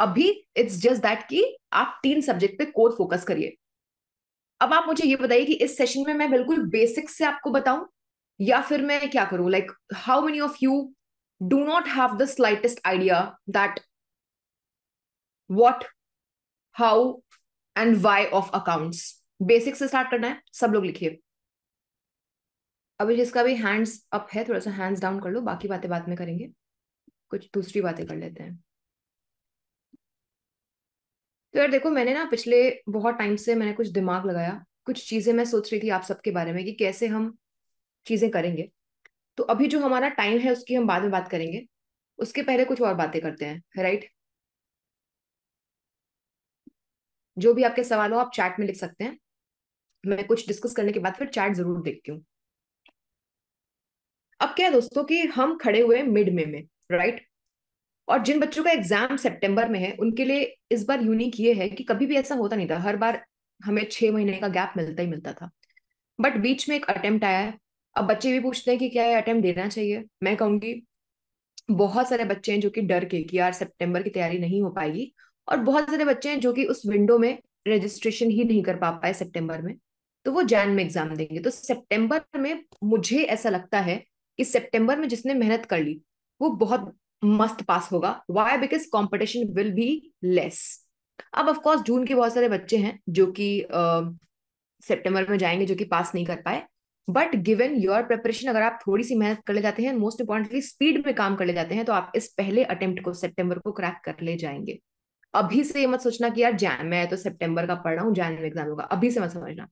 अभी it's just that कि आप तीन सब्जेक्ट पे कोर फोकस करिए अब आप मुझे ये बताइए कि इस सेशन में मैं बिल्कुल बेसिक से आपको बताऊं या फिर मैं क्या करूं like how many of you do not have the slightest idea that what how and why of accounts basic से स्टार्ट करना है सब लोग लिखिए अभी जिसका भी हैंड्स अप है थोड़ा सा हैंड्स डाउन कर लो बाकी बातें बाद में करेंगे कुछ दूसरी बातें कर लेते हैं तो यार देखो मैंने ना पिछले बहुत टाइम से मैंने कुछ दिमाग लगाया कुछ चीजें मैं सोच रही थी आप सबके बारे में कि कैसे हम चीजें करेंगे तो अभी जो हमारा टाइम है उसकी हम बाद में बात करेंगे उसके पहले कुछ और बातें करते हैं राइट जो भी आपके सवाल हो आप चैट में लिख सकते हैं मैं कुछ डिस्कस करने के बाद फिर चैट जरूर देखती हूँ अब क्या है दोस्तों कि हम खड़े हुए मिड में में राइट और जिन बच्चों का एग्जाम सेप्टेम्बर में है उनके लिए इस बार यूनिक ये है कि कभी भी ऐसा होता नहीं था हर बार हमें छह महीने का गैप मिलता ही मिलता था बट बीच में एक अटेम्प्ट आया है अब बच्चे भी पूछते हैं कि क्या ये अटेम्प्ट देना चाहिए मैं कहूंगी बहुत सारे बच्चे हैं जो कि डर के कि यार सितंबर की तैयारी नहीं हो पाएगी और बहुत सारे बच्चे हैं जो कि उस विंडो में रजिस्ट्रेशन ही नहीं कर पा पाए सितंबर में तो वो जैन में एग्जाम देंगे तो सितंबर में मुझे ऐसा लगता है कि सितंबर में जिसने मेहनत कर ली वो बहुत मस्त पास होगा why because competition will be less अब ऑफकोर्स जून के बहुत सारे बच्चे हैं जो कि uh, में जाएंगे जो कि पास नहीं कर पाए बट गिवन योर प्रिपरेशन अगर आप थोड़ी सी मेहनत कर ले जाते हैं मोस्ट इंपॉर्टेंटली स्पीड में काम कर ले जाते हैं तो आप इस पहले अटेम्प्ट को सेप्टेम्बर को क्रैक कर ले जाएंगे अभी से ये मत सोचना कि यार जैन मैं तो सेप्टेम्बर का पढ़ रहा हूँ जैन एग्जाम होगा अभी से मत समझना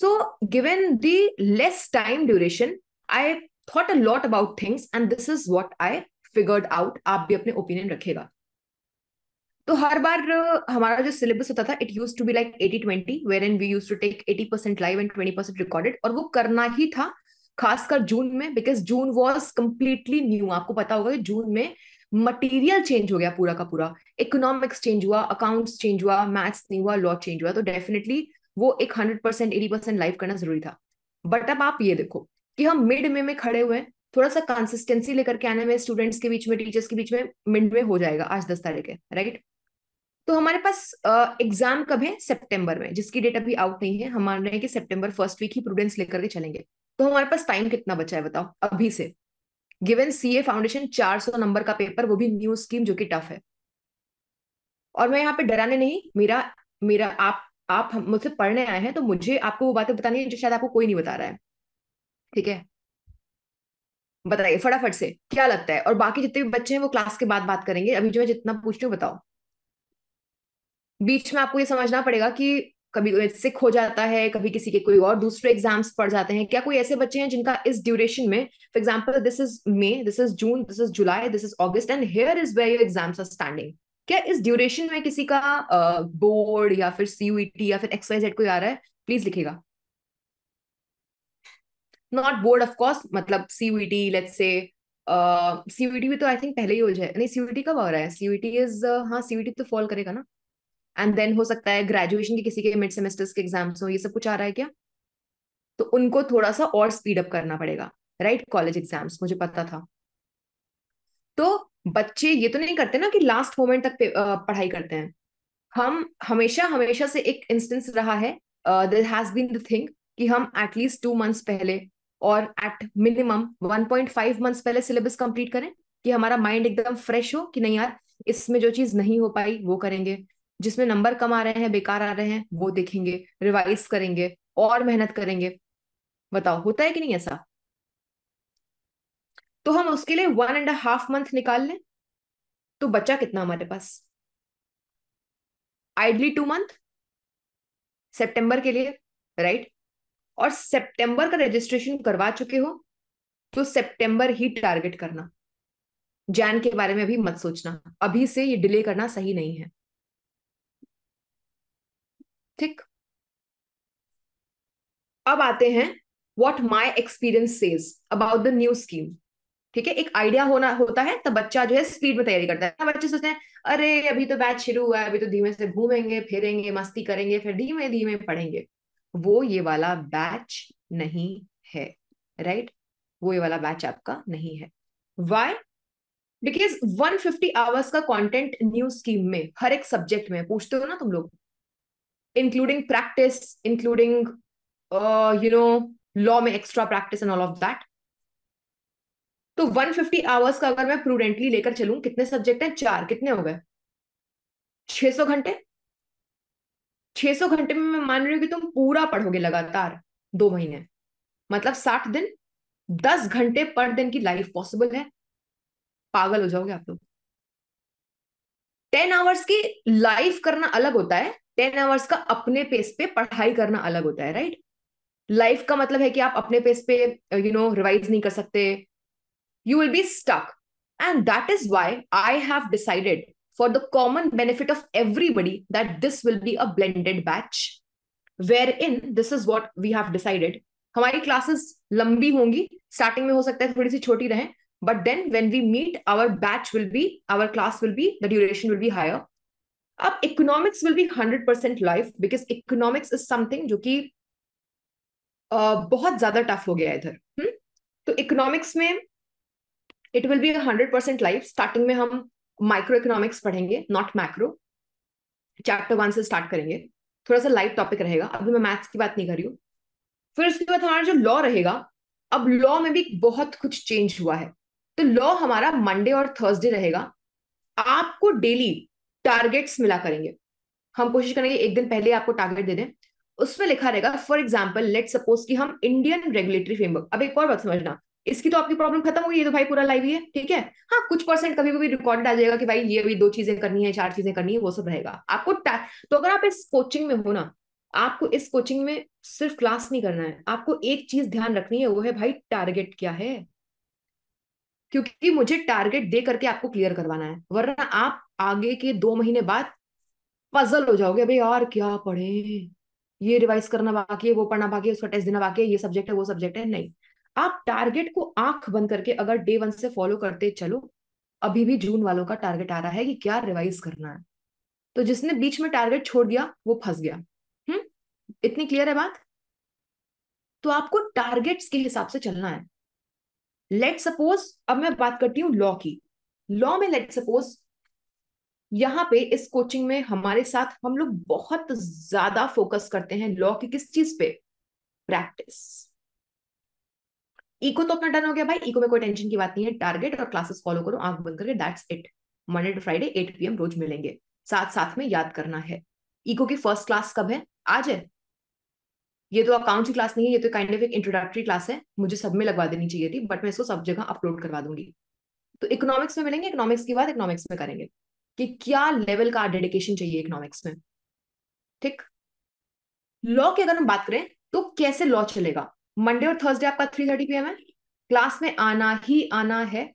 so given the less time duration I thought a lot about things and this is what I figured out आप भी अपने ओपिनियन रखेगा तो हर बार हमारा जो सिलेबस होता था it used to be like eighty twenty where in we used to take eighty percent live and twenty percent recorded और वो करना ही था खासकर जून में because June was completely new आपको पता होगा कि जून में मटेरियल चेंज हो गया पूरा का पूरा इकोनॉमिक्स चेंज हुआ अकाउंट्स चेंज हुआ मैथ्स नहीं हुआ लॉ चेंज हुआ तो डेफिनेटली वो एक hundred percent eighty percent live करना जरूरी था बट अब आप ये देखो कि हम मिड मे में खड़े हुए हैं थोड़ा सा कंसिस्टेंसी लेकर के आने में स्टूडेंट्स के बीच में टीचर्स के बीच में मिड में हो जाएगा आज दस तारीख है राइट तो हमारे पास एग्जाम कब है सेप्टेम्बर में जिसकी डेट अभी आउट नहीं है हम मान रहे हैं कि सेप्टेम्बर फर्स्ट वीक ही प्रूडेंस लेकर के चलेंगे तो हमारे पास टाइम कितना बचा है बताओ अभी से गिवन सी ए फाउंडेशन चार सौ नंबर का पेपर वो भी न्यू स्कीम जो कि टफ है और मैं यहाँ पे डराने नहीं मेरा मेरा आप आप मुझसे पढ़ने आए हैं तो मुझे आपको वो बातें बतानी है जो शायद आपको कोई नहीं बता रहा है ठीक है बताइए फटाफट से क्या लगता है और बाकी जितने भी बच्चे हैं वो क्लास के बाद बात करेंगे अभी जो मैं जितना पूछ रही हूँ बताओ बीच में आपको ये समझना पड़ेगा कि कभी सिख हो जाता है कभी किसी के कोई और दूसरे एग्जाम्स पड़ जाते हैं क्या कोई ऐसे बच्चे हैं जिनका इस ड्यूरेशन में for example this is May this is June this is July this is August and here is where your exams are standing क्या इस ड्यूरेशन में किसी का बोर्ड uh, या फिर सीयूटी e या फिर एक्सवाइजेड कोई आ रहा है प्लीज लिखेगा नॉट बोर्ड ऑफकोर्स मतलब सीवीटी लेट से सीवीटी भी तो आई थिंक पहले ही हो जाए नहीं सीवीटी कब हो रहा है सीवीटी इज हाँ सीवीटी तो फॉल करेगा ना एंड देन हो सकता है ग्रेजुएशन के किसी के मिड सेमेस्टर्स के एग्जाम्स हो ये सब कुछ आ रहा है क्या तो उनको थोड़ा सा और स्पीड अप करना पड़ेगा राइट कॉलेज एग्जाम्स मुझे पता था तो बच्चे ये तो नहीं करते ना कि लास्ट मोमेंट तक पढ़ाई करते हैं हम हमेशा हमेशा से एक इंस्टेंस रहा है this has been the thing कि हम एटलीस्ट टू मंथ्स पहले और एट मिनिमम 1.5 मंथ्स पहले सिलेबस कंप्लीट करें कि हमारा माइंड एकदम फ्रेश हो कि नहीं यार इसमें जो चीज नहीं हो पाई वो करेंगे जिसमें नंबर कम आ रहे हैं बेकार आ रहे हैं वो देखेंगे रिवाइज करेंगे और मेहनत करेंगे बताओ होता है कि नहीं ऐसा तो हम उसके लिए वन एंड हाफ मंथ निकाल लें तो बचा कितना हमारे पास आइडली टू मंथ सेप्टेम्बर के लिए राइट और सितंबर का रजिस्ट्रेशन करवा चुके हो तो सितंबर ही टारगेट करना जैन के बारे में अभी मत सोचना अभी से ये डिले करना सही नहीं है ठीक अब आते हैं what my experience says about the new scheme ठीक है एक आइडिया होना होता है तो बच्चा जो है स्पीड में तैयारी करता है बच्चे सोचते हैं अरे अभी तो बैच शुरू हुआ है अभी तो धीमे से घूमेंगे फिरेंगे मस्ती करेंगे फिर धीमे धीमे पढ़ेंगे वो ये वाला बैच नहीं है राइट right? वो ये वाला बैच आपका नहीं है वाई बिकॉज 150 आवर्स का कंटेंट न्यू स्कीम में हर एक सब्जेक्ट में पूछते हो ना तुम लोग including practice including you know law में extra practice and all of that तो 150 आवर्स का अगर मैं प्रूडेंटली लेकर चलूं कितने सब्जेक्ट हैं चार कितने हो गए 600 घंटे छह सौ घंटे में मैं मान रही हूँ कि तुम पूरा पढ़ोगे लगातार दो महीने मतलब साठ दिन दस घंटे पर दिन की लाइफ पॉसिबल है पागल हो जाओगे आप लोग टेन आवर्स की लाइफ करना अलग होता है टेन आवर्स का अपने पेस पे पढ़ाई करना अलग होता है राइट लाइफ का मतलब है कि आप अपने पेस पे यू नो रिवाइज नहीं कर सकते you will be stuck and that is why I have decided for the common benefit of everybody that this will be a blended batch wherein this is what we have decided हमारी classes लंबी होंगी starting में हो सकता है थोड़ी सी छोटी रहें but then when we meet our batch will be our class will be the duration will be higher अब economics will be hundred percent life because economics is something जो कि बहुत ज्यादा टफ हो गया है इधर हम्म? तो इकोनॉमिक्स में it will be hundred percent life starting में हम माइक्रो इकोनॉमिक्स पढ़ेंगे नॉट मैक्रो चैप्टर वन से स्टार्ट करेंगे थोड़ा सा लाइट टॉपिक रहेगा अभी मैं मैथ्स की बात नहीं कर रही हूँ फिर उसके बाद हमारा जो लॉ रहेगा अब लॉ में भी बहुत कुछ चेंज हुआ है तो लॉ हमारा मंडे और थर्सडे रहेगा आपको डेली टारगेट्स मिला करेंगे हम कोशिश करेंगे एक दिन पहले आपको टारगेट दे दें उसमें लिखा रहेगा फॉर एग्जाम्पल लेट सपोज कि हम इंडियन रेगुलेटरी फ्रेमवर्क अब एक और बात समझना इसकी तो आपकी प्रॉब्लम खत्म हुई है तो भाई पूरा लाइव ही है ठीक है हाँ कुछ परसेंट कभी कभी रिकॉर्डेड आ जाएगा कि भाई ये भी दो चीजें करनी है चार चीजें करनी है वो सब रहेगा आपको तो अगर आप इस कोचिंग में हो ना आपको इस कोचिंग में सिर्फ क्लास नहीं करना है आपको एक चीज ध्यान रखनी है वो है भाई टारगेट क्या है क्योंकि मुझे टारगेट दे करके आपको क्लियर करवाना है वरना आप आगे के दो महीने बाद पजल हो जाओगे भाई यार क्या पढ़े ये रिवाइज करना बाकी है वो पढ़ना बाकी है उसका टेस्ट देना बाकी है ये सब्जेक्ट है वो सब्जेक्ट है नहीं आप टारगेट को आंख बंद करके अगर डे वन से फॉलो करते चलो अभी भी जून वालों का टारगेट आ रहा है कि क्या रिवाइज करना है तो जिसने बीच में टारगेट छोड़ दिया वो फंस गया हम्म इतनी क्लियर है बात तो आपको टारगेट्स के हिसाब से चलना है लेट सपोज अब मैं बात करती हूँ लॉ की लॉ में लेट सपोज यहाँ पे इस कोचिंग में हमारे साथ हम लोग बहुत ज्यादा फोकस करते हैं लॉ की किस चीज पे प्रैक्टिस इको तो अपना डन हो गया भाई इको में कोई टेंशन की बात नहीं है टारगेट और क्लासेस फॉलो करो आंख बंद करके that's it Monday to Friday eight P रोज मिलेंगे साथ साथ में याद करना है इको की फर्स्ट क्लास कब है आज है ये तो अकाउंट की क्लास नहीं है ये तो काइंड ऑफ एक इंट्रोडक्टरी क्लास है मुझे सब में लगवा देनी चाहिए थी बट मैं इसको सब जगह अपलोड करवा दूंगी तो इकोनॉमिक्स में मिलेंगे इकोनॉमिक्स की बात इकोनॉमिक्स में करेंगे कि क्या लेवल का डेडिकेशन चाहिए इकोनॉमिक्स में ठीक लॉ की अगर हम बात करें तो कैसे लॉ चलेगा मंडे और थर्सडे आपका थ्री थर्टी पी है क्लास में आना ही आना है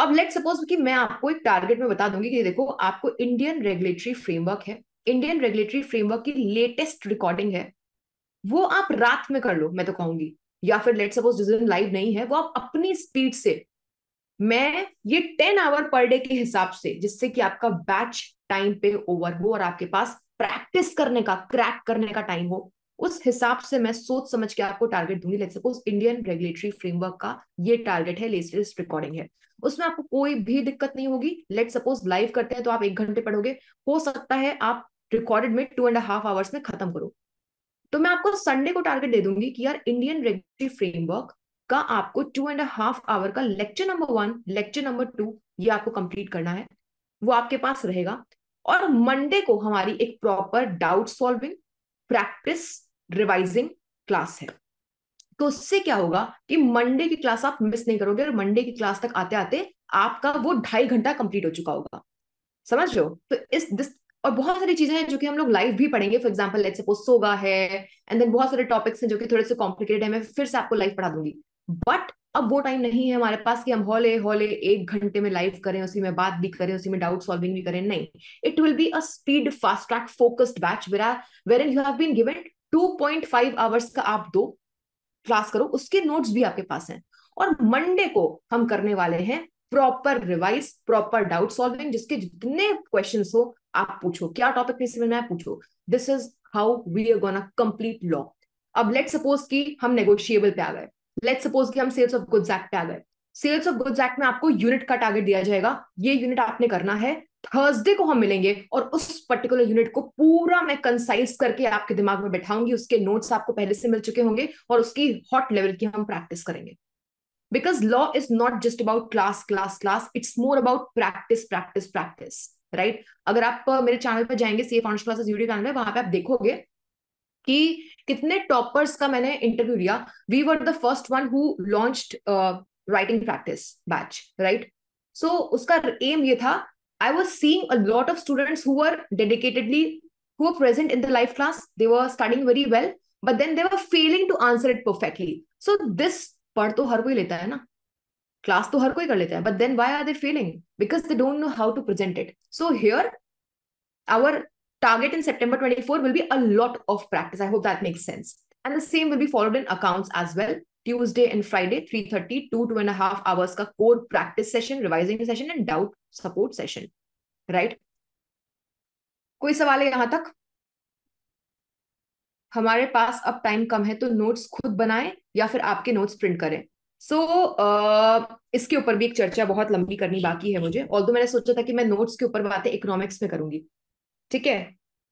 अब लेट सपोज कि मैं आपको एक टारगेट में बता दूंगी कि देखो आपको इंडियन रेगुलेटरी फ्रेमवर्क है इंडियन रेगुलेटरी फ्रेमवर्क की लेटेस्ट रिकॉर्डिंग है वो आप रात में कर लो मैं तो कहूंगी या फिर लेट सपोज जिस दिन लाइव नहीं है वो आप अपनी स्पीड से मैं ये टेन आवर पर डे के हिसाब से जिससे कि आपका बैच टाइम पे ओवर हो और आपके पास प्रैक्टिस करने का क्रैक करने का टाइम हो उस हिसाब से मैं सोच समझ के आपको टारगेट दूंगी let suppose Indian regulatory framework का ये टारगेट है लेटेस्ट रिकॉर्डिंग है उसमें आपको कोई भी दिक्कत नहीं होगी लेट सपोज लाइव करते हैं तो आप एक घंटे पढ़ोगे हो सकता है आप रिकॉर्डेड में टू एंड हाफ आवर्स में खत्म करो तो मैं आपको संडे को टारगेट दे दूंगी कि यार इंडियन रेगुलेटरी फ्रेमवर्क का आपको टू एंड हाफ आवर का lecture number one lecture number two ये आपको कंप्लीट करना है वो आपके पास रहेगा और मंडे को हमारी एक proper doubt solving practice revising class है तो उससे क्या होगा कि मंडे की क्लास आप मिस नहीं करोगे और मंडे की क्लास तक आते आते आपका वो ढाई घंटा कंप्लीट हो चुका होगा समझ लो तो इस दिस और बहुत सारी चीजें हैं जो कि हम लोग लाइव भी पढ़ेंगे फॉर एग्जाम्पल लेट सपोज सोगा है एंड देन बहुत सारे टॉपिक्स हैं जो कि थोड़े से कॉम्प्लिकेटेड है मैं फिर से आपको लाइव पढ़ा दूंगी बट अब वो टाइम नहीं है हमारे पास कि हम हॉले हॉले एक घंटे में लाइव करें उसी में बात भी करें उसी में डाउट सॉल्विंग भी करें नहीं it will be a speed fast track focused batch where where and you have been given 2.5 hours का आप दो क्लास करो उसके नोट्स भी आपके पास हैं और मंडे को हम करने वाले हैं proper revise proper doubt solving जिसके जितने क्वेश्चन हो आप पूछो क्या टॉपिक नहीं समझ में आया पूछो this is how we are gonna complete law अब लेट सपोज कि हम नेगोशिएबल पे आ गए लेट सपोज कि हम सेल्स ऑफ गुड्स एक्ट पे आ गए सेल्स ऑफ गुड्स एक्ट में आपको यूनिट का टारगेट दिया जाएगा ये यूनिट आपने करना है थर्सडे को हम मिलेंगे और उस पर्टिकुलर यूनिट को पूरा मैं कंसाइज करके आपके दिमाग में बैठाऊंगी उसके नोट्स आपको पहले से मिल चुके होंगे और उसकी हॉट लेवल की हम प्रैक्टिस करेंगे because law is not just about class class class it's more about practice practice practice right अगर आप मेरे चैनल पर जाएंगे C foundation classes YouTube channel में वहां पे आप देखोगे कि कितने टॉपर्स का मैंने इंटरव्यू लिया we were the first one who launched writing practice batch, right? So uska aim ye I was seeing a lot of students who were dedicatedly, who were present in the live class. They were studying very well, but then they were failing to answer it perfectly. So this part, तो हर कोई class, है ना class तो हर कोई कर लेता है but then why are they failing because they don't know how to present target in September 24 will be a lot of practice. I hope that makes sense. And the same will be followed in accounts as well. Tuesday and Friday three thirty to two and half hours का core practice session revising session and doubt support session right कोई सवाल है यहां तक हमारे पास अब time कम है तो नोट्स खुद बनाएं या फिर आपके नोट्स प्रिंट करें सो so, uh, इसके ऊपर भी एक चर्चा बहुत लंबी करनी बाकी है मुझे और तो मैंने सोचा था कि मैं नोट्स के ऊपर बातें इकोनॉमिक्स में करूंगी ठीक है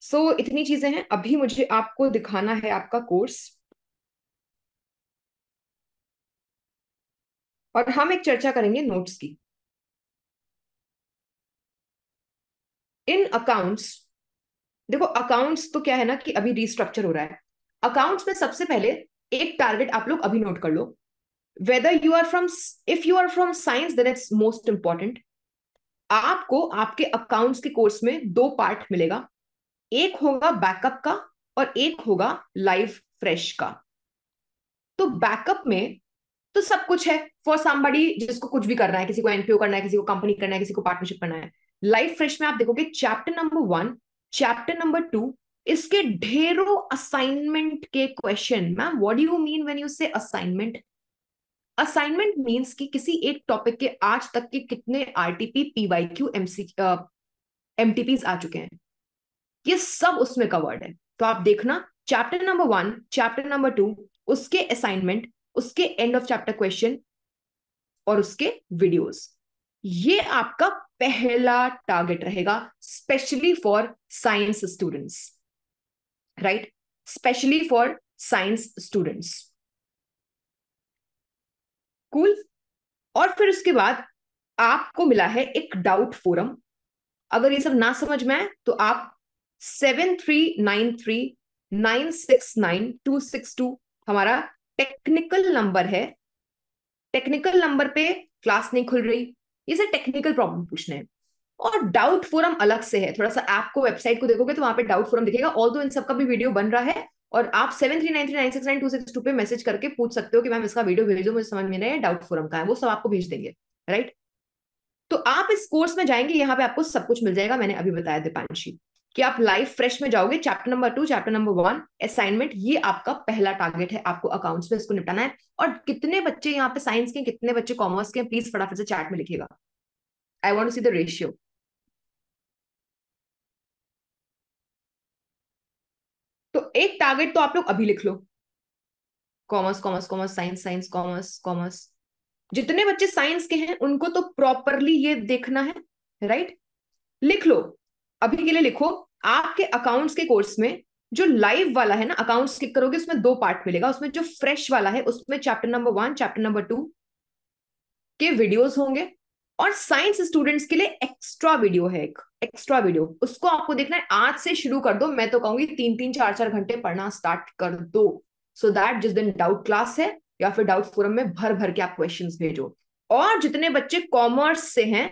सो so, इतनी चीजें हैं अभी मुझे आपको दिखाना है आपका कोर्स और हम एक चर्चा करेंगे नोट्स की इन अकाउंट्स देखो अकाउंट्स तो क्या है ना कि अभी रिस्ट्रक्चर हो रहा है अकाउंट्स में सबसे पहले एक टारगेट आप लोग अभी नोट कर लो whether you are from if you are from science then it's most important आपको आपके अकाउंट्स के कोर्स में दो पार्ट मिलेगा एक होगा बैकअप का और एक होगा लाइव फ्रेश का तो बैकअप में तो सब कुछ है फॉर सामबडी जिसको कुछ भी करना है किसी को एनपीओ करना है किसी को कंपनी करना है किसी को पार्टनरशिप करना है लाइफ फ्रेश में आप देखोगे chapter number one chapter number two इसके ढेरों असाइनमेंट के question ma'am what do you mean when you say assignment assignment means कि किसी एक टॉपिक के आज तक के कितने आरटीपी पीवाईक्यू एमसी पी आ चुके हैं ये सब उसमें कवर्ड है तो आप देखना chapter number one chapter number two उसके असाइनमेंट उसके एंड ऑफ चैप्टर क्वेश्चन और उसके वीडियोस ये आपका पहला टारगेट रहेगा specially for science students right specially for science students cool और फिर उसके बाद आपको मिला है एक डाउट फोरम अगर ये सब ना समझ में आए तो आप seven three nine three nine six nine two six two हमारा टेक्निकल नंबर है टेक्निकल नंबर पे क्लास नहीं खुल रही ये सर टेक्निकल प्रॉब्लम पूछने हैं और डाउट फोरम अलग से है थोड़ा सा ऐप को वेबसाइट को देखोगे तो वहां पे डाउट फोरम दिखेगा ऑल दो इन सबका भी वीडियो बन रहा है और आप seven three nine three nine six nine two six two पे मैसेज करके पूछ सकते हो कि मैम इसका वीडियो भेज दो मुझे समझ में नहीं है डाउट फोरम का है वो सब आपको भेज देंगे राइट तो आप इस कोर्स में जाएंगे यहाँ पे आपको सब कुछ मिल जाएगा मैंने अभी बताया दीपांशी कि आप लाइफ फ्रेश में जाओगे chapter number two chapter number one assignment ये आपका पहला टारगेट है आपको अकाउंट्स में इसको निपटाना है और कितने बच्चे यहाँ पे साइंस के कितने बच्चे कॉमर्स के प्लीज फटाफट से चैट में लिखेगा I want see the ratio तो एक टारगेट तो आप लोग अभी लिख लो commerce commerce commerce science science commerce commerce जितने बच्चे साइंस के हैं उनको तो प्रॉपरली ये देखना है राइट लिख लो अभी के लिए लिखो आपके अकाउंट्स के कोर्स में जो लाइव वाला है ना अकाउंट्स क्लिक करोगे उसमें दो पार्ट मिलेगा उसमें जो फ्रेश वाला है उसमें chapter number one chapter number two के वीडियोस होंगे और साइंस स्टूडेंट्स के लिए एक्स्ट्रा वीडियो है एक एक्स्ट्रा वीडियो उसको आपको देखना है आज से शुरू कर दो मैं तो कहूंगी तीन तीन चार चार घंटे पढ़ना स्टार्ट कर दो सो so दैट जिस दिन डाउट क्लास है या फिर डाउट फोरम में भर भर के आप क्वेश्चन भेजो और जितने बच्चे कॉमर्स से हैं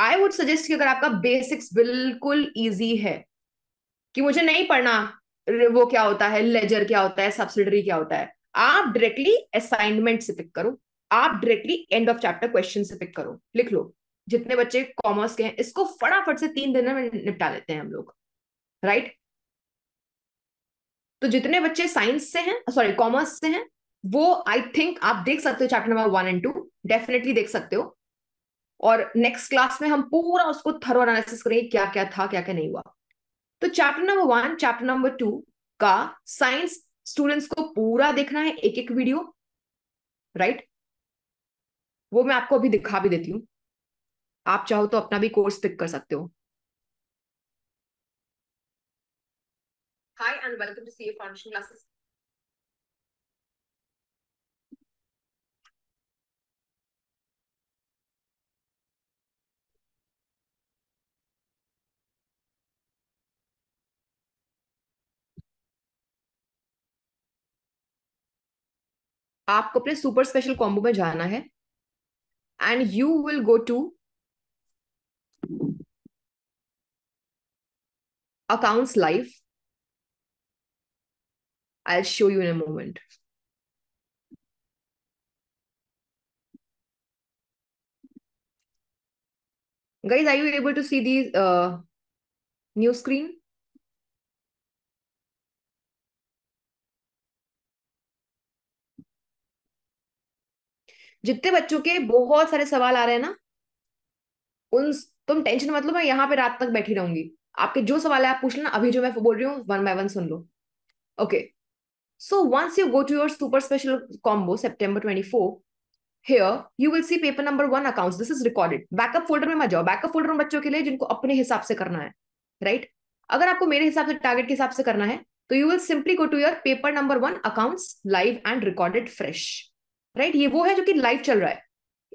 आई वुड सजेस्ट कि अगर आपका बेसिक्स बिल्कुल ईजी है कि मुझे नहीं पढ़ना वो क्या होता है लेजर क्या होता है सब्सिडरी क्या होता है आप डायरेक्टली असाइनमेंट से पिक करो आप directly end of chapter question से पिक करो लिख लो जितने बच्चे कॉमर्स के हैं इसको फटाफट से तीन दिन में निपटा लेते हैं हम लोग राइट तो जितने बच्चे साइंस से हैं सॉरी कॉमर्स से हैं वो आई थिंक आप देख सकते हो chapter number one and two definitely देख सकते हो और नेक्स्ट क्लास में हम पूरा उसको थरो एनालिसिस करेंगे क्या क्या था क्या क्या नहीं हुआ तो chapter number one chapter number two का साइंस स्टूडेंट्स को पूरा देखना है एक एक वीडियो राइट वो मैं आपको अभी दिखा भी देती हूँ आप चाहो तो अपना भी कोर्स पिक कर सकते हो Hi and welcome to CA foundation classes आपको अपने सुपर स्पेशल कॉम्बो में जाना है and you will go to accounts life I show you in a moment guys are you able to see the new screen जितने बच्चों के बहुत सारे सवाल आ रहे हैं ना उन तुम टेंशन मतलब मैं यहाँ पे रात तक बैठी रहूंगी आपके जो सवाल है आप पूछ लेना अभी जो मैं बोल रही हूँ वन बाय वन सुन लो okay so once you go to your super special combo September twenty four here you will see paper number one accounts this is recorded backup folder में मत जाओ बैकअप फोल्डर उन बच्चों के लिए जिनको अपने हिसाब से करना है राइट right? अगर आपको मेरे हिसाब से टारगेट के हिसाब से करना है तो you will simply go to your paper number one accounts live and recorded fresh right ये वो है जो कि लाइव चल रहा है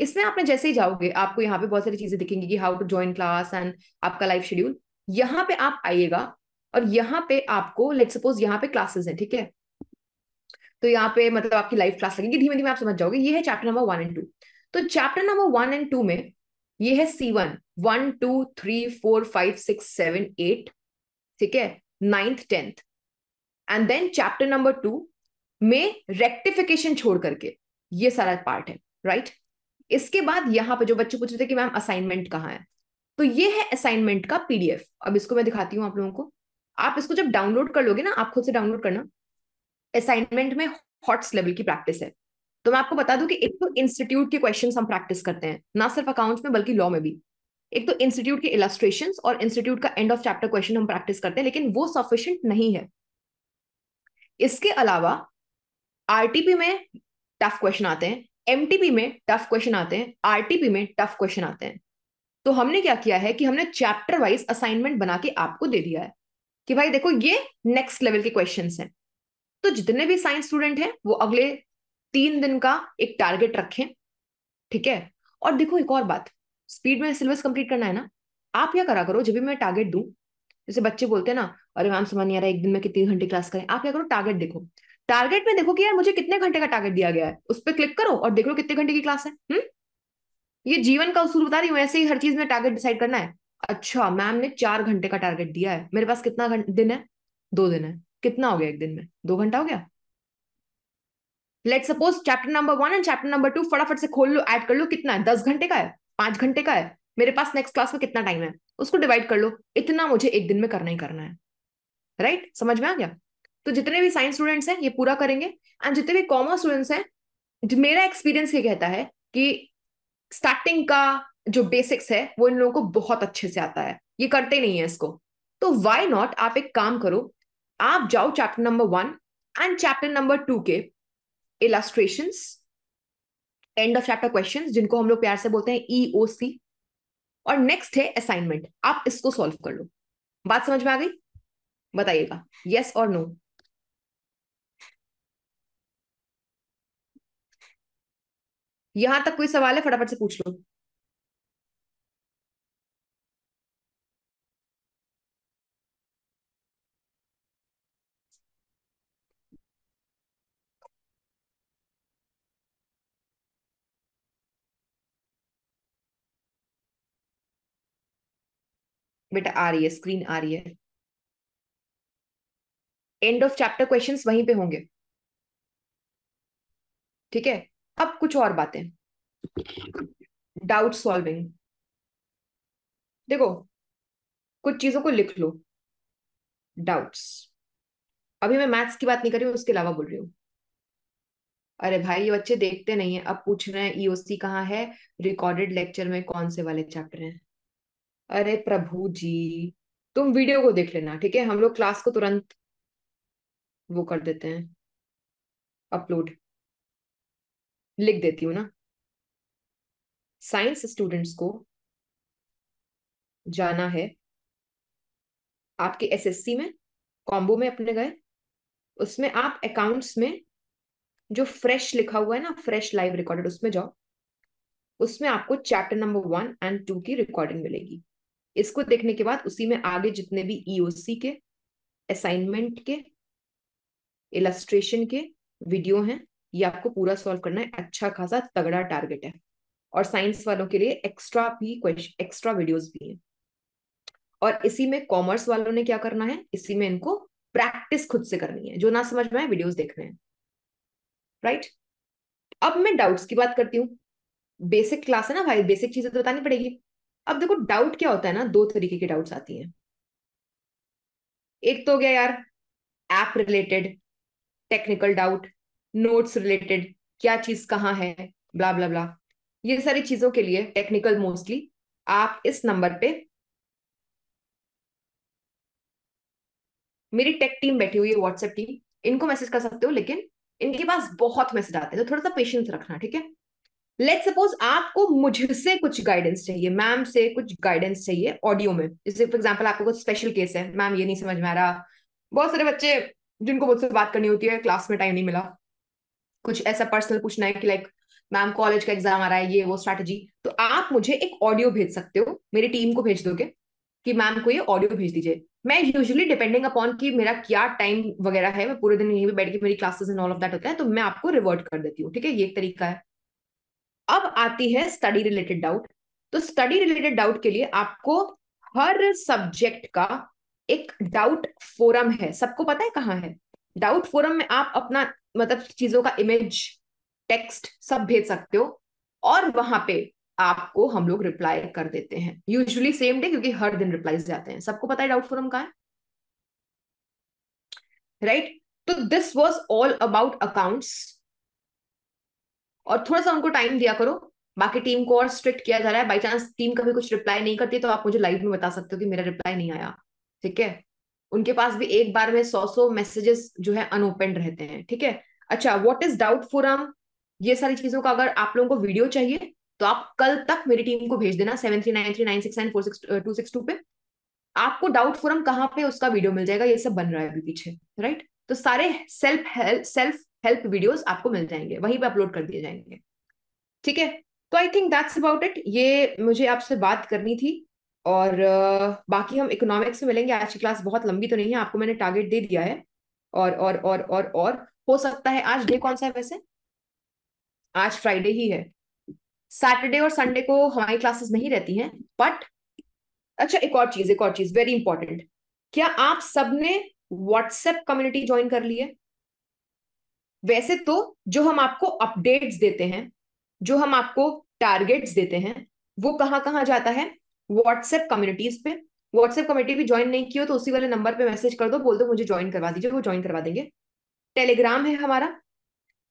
इसमें आपने जैसे ही जाओगे आपको यहाँ पे बहुत सारी चीजें दिखेंगी कि how to join class and आपका लाइव शेड्यूल यहाँ पे आप आइएगा और यहाँ पे आपको लेट सपोज यहाँ पे क्लासेस है ठीक है तो यहाँ पे मतलब आपकी लाइव क्लास लगेगी धीमे धीमे आप समझ जाओगे ये है chapter number one and two तो chapter number one and two में ये है C one one two three four five six seven eight ठीक है ninth tenth and then chapter number two में रेक्टिफिकेशन छोड़ करके ये सारा पार्ट है राइट इसके बाद यहाँ पे जो बच्चे पूछ रहे थे कि मैम असाइनमेंट कहाँ है तो ये है असाइनमेंट का पीडीएफ अब इसको मैं दिखाती हूँ आप लोगों को आप इसको जब डाउनलोड कर लोगे ना आप खुद से डाउनलोड करना असाइनमेंट में हॉट्स लेवल की प्रैक्टिस है तो मैं आपको बता दूं कि एक तो इंस्टीट्यूट के क्वेश्चन हम प्रैक्टिस करते हैं ना सिर्फ अकाउंट्स में बल्कि लॉ में भी एक तो इंस्टीट्यूट के इलास्ट्रेशन और इंस्टीट्यूट का एंड ऑफ चैप्टर क्वेश्चन हम प्रैक्टिस करते हैं लेकिन वो सफिशियंट नहीं है इसके अलावा आरटीपी में टफ क्वेश्चन आते हैं एम में टफ क्वेश्चन आते हैं आर में टफ क्वेश्चन आते हैं तो हमने क्या किया है कि हमने चैप्टर वाइज असाइनमेंट बना के आपको दे दिया है कि भाई देखो ये नेक्स्ट लेवल के क्वेश्चन हैं तो जितने भी साइंस स्टूडेंट हैं वो अगले तीन दिन का एक टारगेट रखें ठीक है और देखो एक और बात स्पीड में सिलेबस कंप्लीट करना है ना आप क्या करा करो जब भी मैं टारगेट दूं जैसे बच्चे बोलते हैं ना अरे मैम समझ नहीं आ रहा एक दिन में कितनी घंटे क्लास करें आप क्या करो टारगेट देखो टारगेट में देखो कि यार मुझे कितने घंटे का टारगेट दिया गया है उस पर क्लिक करो और देख लो कितने घंटे की क्लास है हु? हम्म? ये जीवन का उसूल बता रही हूँ ऐसे ही हर चीज में टारगेट डिसाइड करना है अच्छा मैम ने चार घंटे का टारगेट दिया है मेरे पास कितना दिन है दो दिन है कितना हो गया एक दिन में दो घंटा हो गया let suppose chapter number one and chapter number two फटाफट से खोल लो ऐड कर लो कितना है दस घंटे का है पांच घंटे का है मेरे पास नेक्स्ट क्लास में कितना टाइम है उसको डिवाइड कर लो इतना मुझे एक दिन में करना ही करना है राइट right? समझ में आ गया तो जितने भी साइंस स्टूडेंट्स हैं ये पूरा करेंगे एंड जितने भी कॉमर्स स्टूडेंट्स हैं मेरा एक्सपीरियंस ये कहता है कि स्टार्टिंग का जो बेसिक्स है वो इन लोगों को बहुत अच्छे से आता है ये करते नहीं है इसको तो वाई नॉट आप एक काम करो आप जाओ chapter number one and chapter number two के illustration end of chapter question जिनको हम लोग प्यार से बोलते हैं ई e सी और नेक्स्ट है असाइनमेंट आप इसको सॉल्व कर लो बात समझ में आ गई बताइएगा यस और नो यहां तक कोई सवाल है फटाफट से पूछ लो बेटा आ रही है स्क्रीन आ रही है एंड ऑफ चैप्टर क्वेश्चंस वहीं पे होंगे ठीक है अब कुछ और बातें डाउट सॉल्विंग देखो कुछ चीजों को लिख लो डाउट्स अभी मैं मैथ्स की बात नहीं कर रही हूँ उसके अलावा बोल रही हूँ अरे भाई ये बच्चे देखते नहीं है अब पूछ रहे हैं ईओसी e कहाँ है रिकॉर्डेड लेक्चर में कौन से वाले चैप्टर हैं अरे प्रभु जी तुम वीडियो को देख लेना ठीक है हम लोग क्लास को तुरंत वो कर देते हैं अपलोड लिख देती हूँ ना साइंस स्टूडेंट्स को जाना है आपके एसएससी में कॉम्बो में अपने गए उसमें आप अकाउंट्स में जो फ्रेश लिखा हुआ है ना फ्रेश लाइव रिकॉर्डेड उसमें जाओ उसमें आपको chapter number one and two की रिकॉर्डिंग मिलेगी इसको देखने के बाद उसी में आगे जितने भी ईओसी e के असाइनमेंट के इलस्ट्रेशन के वीडियो हैं ये आपको पूरा सॉल्व करना है अच्छा खासा तगड़ा टारगेट है और साइंस वालों के लिए एक्स्ट्रा भी क्वेश्चन एक्स्ट्रा वीडियोस भी हैं और इसी में कॉमर्स वालों ने क्या करना है इसी में इनको प्रैक्टिस खुद से करनी है जो ना समझ में आए वीडियोस रहे हैं राइट अब मैं डाउट्स की बात करती हूँ बेसिक क्लास है ना भाई बेसिक चीजें तो बतानी पड़ेगी अब देखो डाउट क्या होता है ना दो तरीके के डाउट्स आती हैं एक तो हो गया यार app related technical doubt notes related क्या चीज कहाँ है ब्ला ब्ला ब्ला ये सारी चीजों के लिए टेक्निकल मोस्टली आप इस नंबर पे मेरी टेक टीम बैठी हुई है व्हाट्सएप टीम इनको मैसेज कर सकते हो लेकिन इनके पास बहुत मैसेज आते हैं तो थोड़ा सा पेशेंस रखना ठीक है लेट सपोज आपको मुझसे कुछ गाइडेंस चाहिए मैम से कुछ गाइडेंस चाहिए ऑडियो में जैसे फॉर एग्जाम्पल आपको कुछ स्पेशल केस है मैम ये नहीं समझ में आ रहा बहुत सारे बच्चे जिनको मुझसे बात करनी होती है क्लास में टाइम नहीं मिला कुछ ऐसा पर्सनल पूछना है कि लाइक मैम कॉलेज का एग्जाम आ रहा है ये वो स्ट्रैटेजी तो आप मुझे एक ऑडियो भेज सकते हो मेरी टीम को भेज दोगे कि मैम को ये ऑडियो भेज दीजिए मैं यूजुअली डिपेंडिंग अपॉन कि मेरा क्या टाइम वगैरह है मैं पूरे दिन यहीं पे बैठ के मेरी classes and all of that होता है तो मैं आपको रिवर्ट कर देती हूँ ठीक है ये एक तरीका है अब आती है स्टडी रिलेटेड डाउट तो स्टडी रिलेटेड डाउट के लिए आपको हर सब्जेक्ट का एक डाउट फोरम है सबको पता है कहाँ है डाउट फोरम में आप अपना मतलब चीजों का इमेज टेक्स्ट सब भेज सकते हो और वहां पे आपको हम लोग रिप्लाई कर देते हैं यूजुअली सेम डे क्योंकि हर दिन रिप्लाईज जाते हैं सबको पता है डाउट फोरम का है राइट right? तो this was all about accounts और थोड़ा सा उनको टाइम दिया करो बाकी टीम को और स्ट्रिक्ट किया जा रहा है बाई चांस टीम कभी कुछ रिप्लाई नहीं करती तो आप मुझे लाइव में बता सकते हो कि मेरा रिप्लाई नहीं आया ठीक है उनके पास भी एक बार में सौ सौ मैसेजेस जो है अनओपन रहते हैं ठीक है अच्छा वॉट इज डाउट फोरम ये सारी चीजों का अगर आप लोगों को वीडियो चाहिए तो आप कल तक मेरी टीम को भेज देना seven three nine three nine six nine four six two six two पे आपको डाउट फोरम कहाँ पे उसका वीडियो मिल जाएगा ये सब बन रहा है अभी पीछे राइट तो सारे self help self help videos आपको मिल जाएंगे वहीं पे अपलोड कर दिए जाएंगे ठीक है तो I think that's about it ये मुझे आपसे बात करनी थी और बाकी हम इकोनॉमिक्स में मिलेंगे आज की क्लास बहुत लंबी तो नहीं है आपको मैंने टारगेट दे दिया है और और और और और हो सकता है आज डे कौन सा है वैसे आज फ्राइडे ही है सैटरडे और संडे को हमारी क्लासेस नहीं रहती हैं बट अच्छा एक और चीज एक और चीज वेरी इंपॉर्टेंट क्या आप सबने व्हाट्सएप कम्युनिटी ज्वाइन कर ली है वैसे तो जो हम आपको अपडेट्स देते हैं जो हम आपको टारगेट्स देते हैं वो कहाँ कहाँ जाता है व्हाट्सएप कम्युनिटीज पे व्हाट्सएप कम्युनिटी भी ज्वाइन नहीं किया तो उसी वाले नंबर पे मैसेज कर दो बोल दो मुझे ज्वाइन करवा दीजिए वो ज्वाइन करवा देंगे टेलीग्राम है हमारा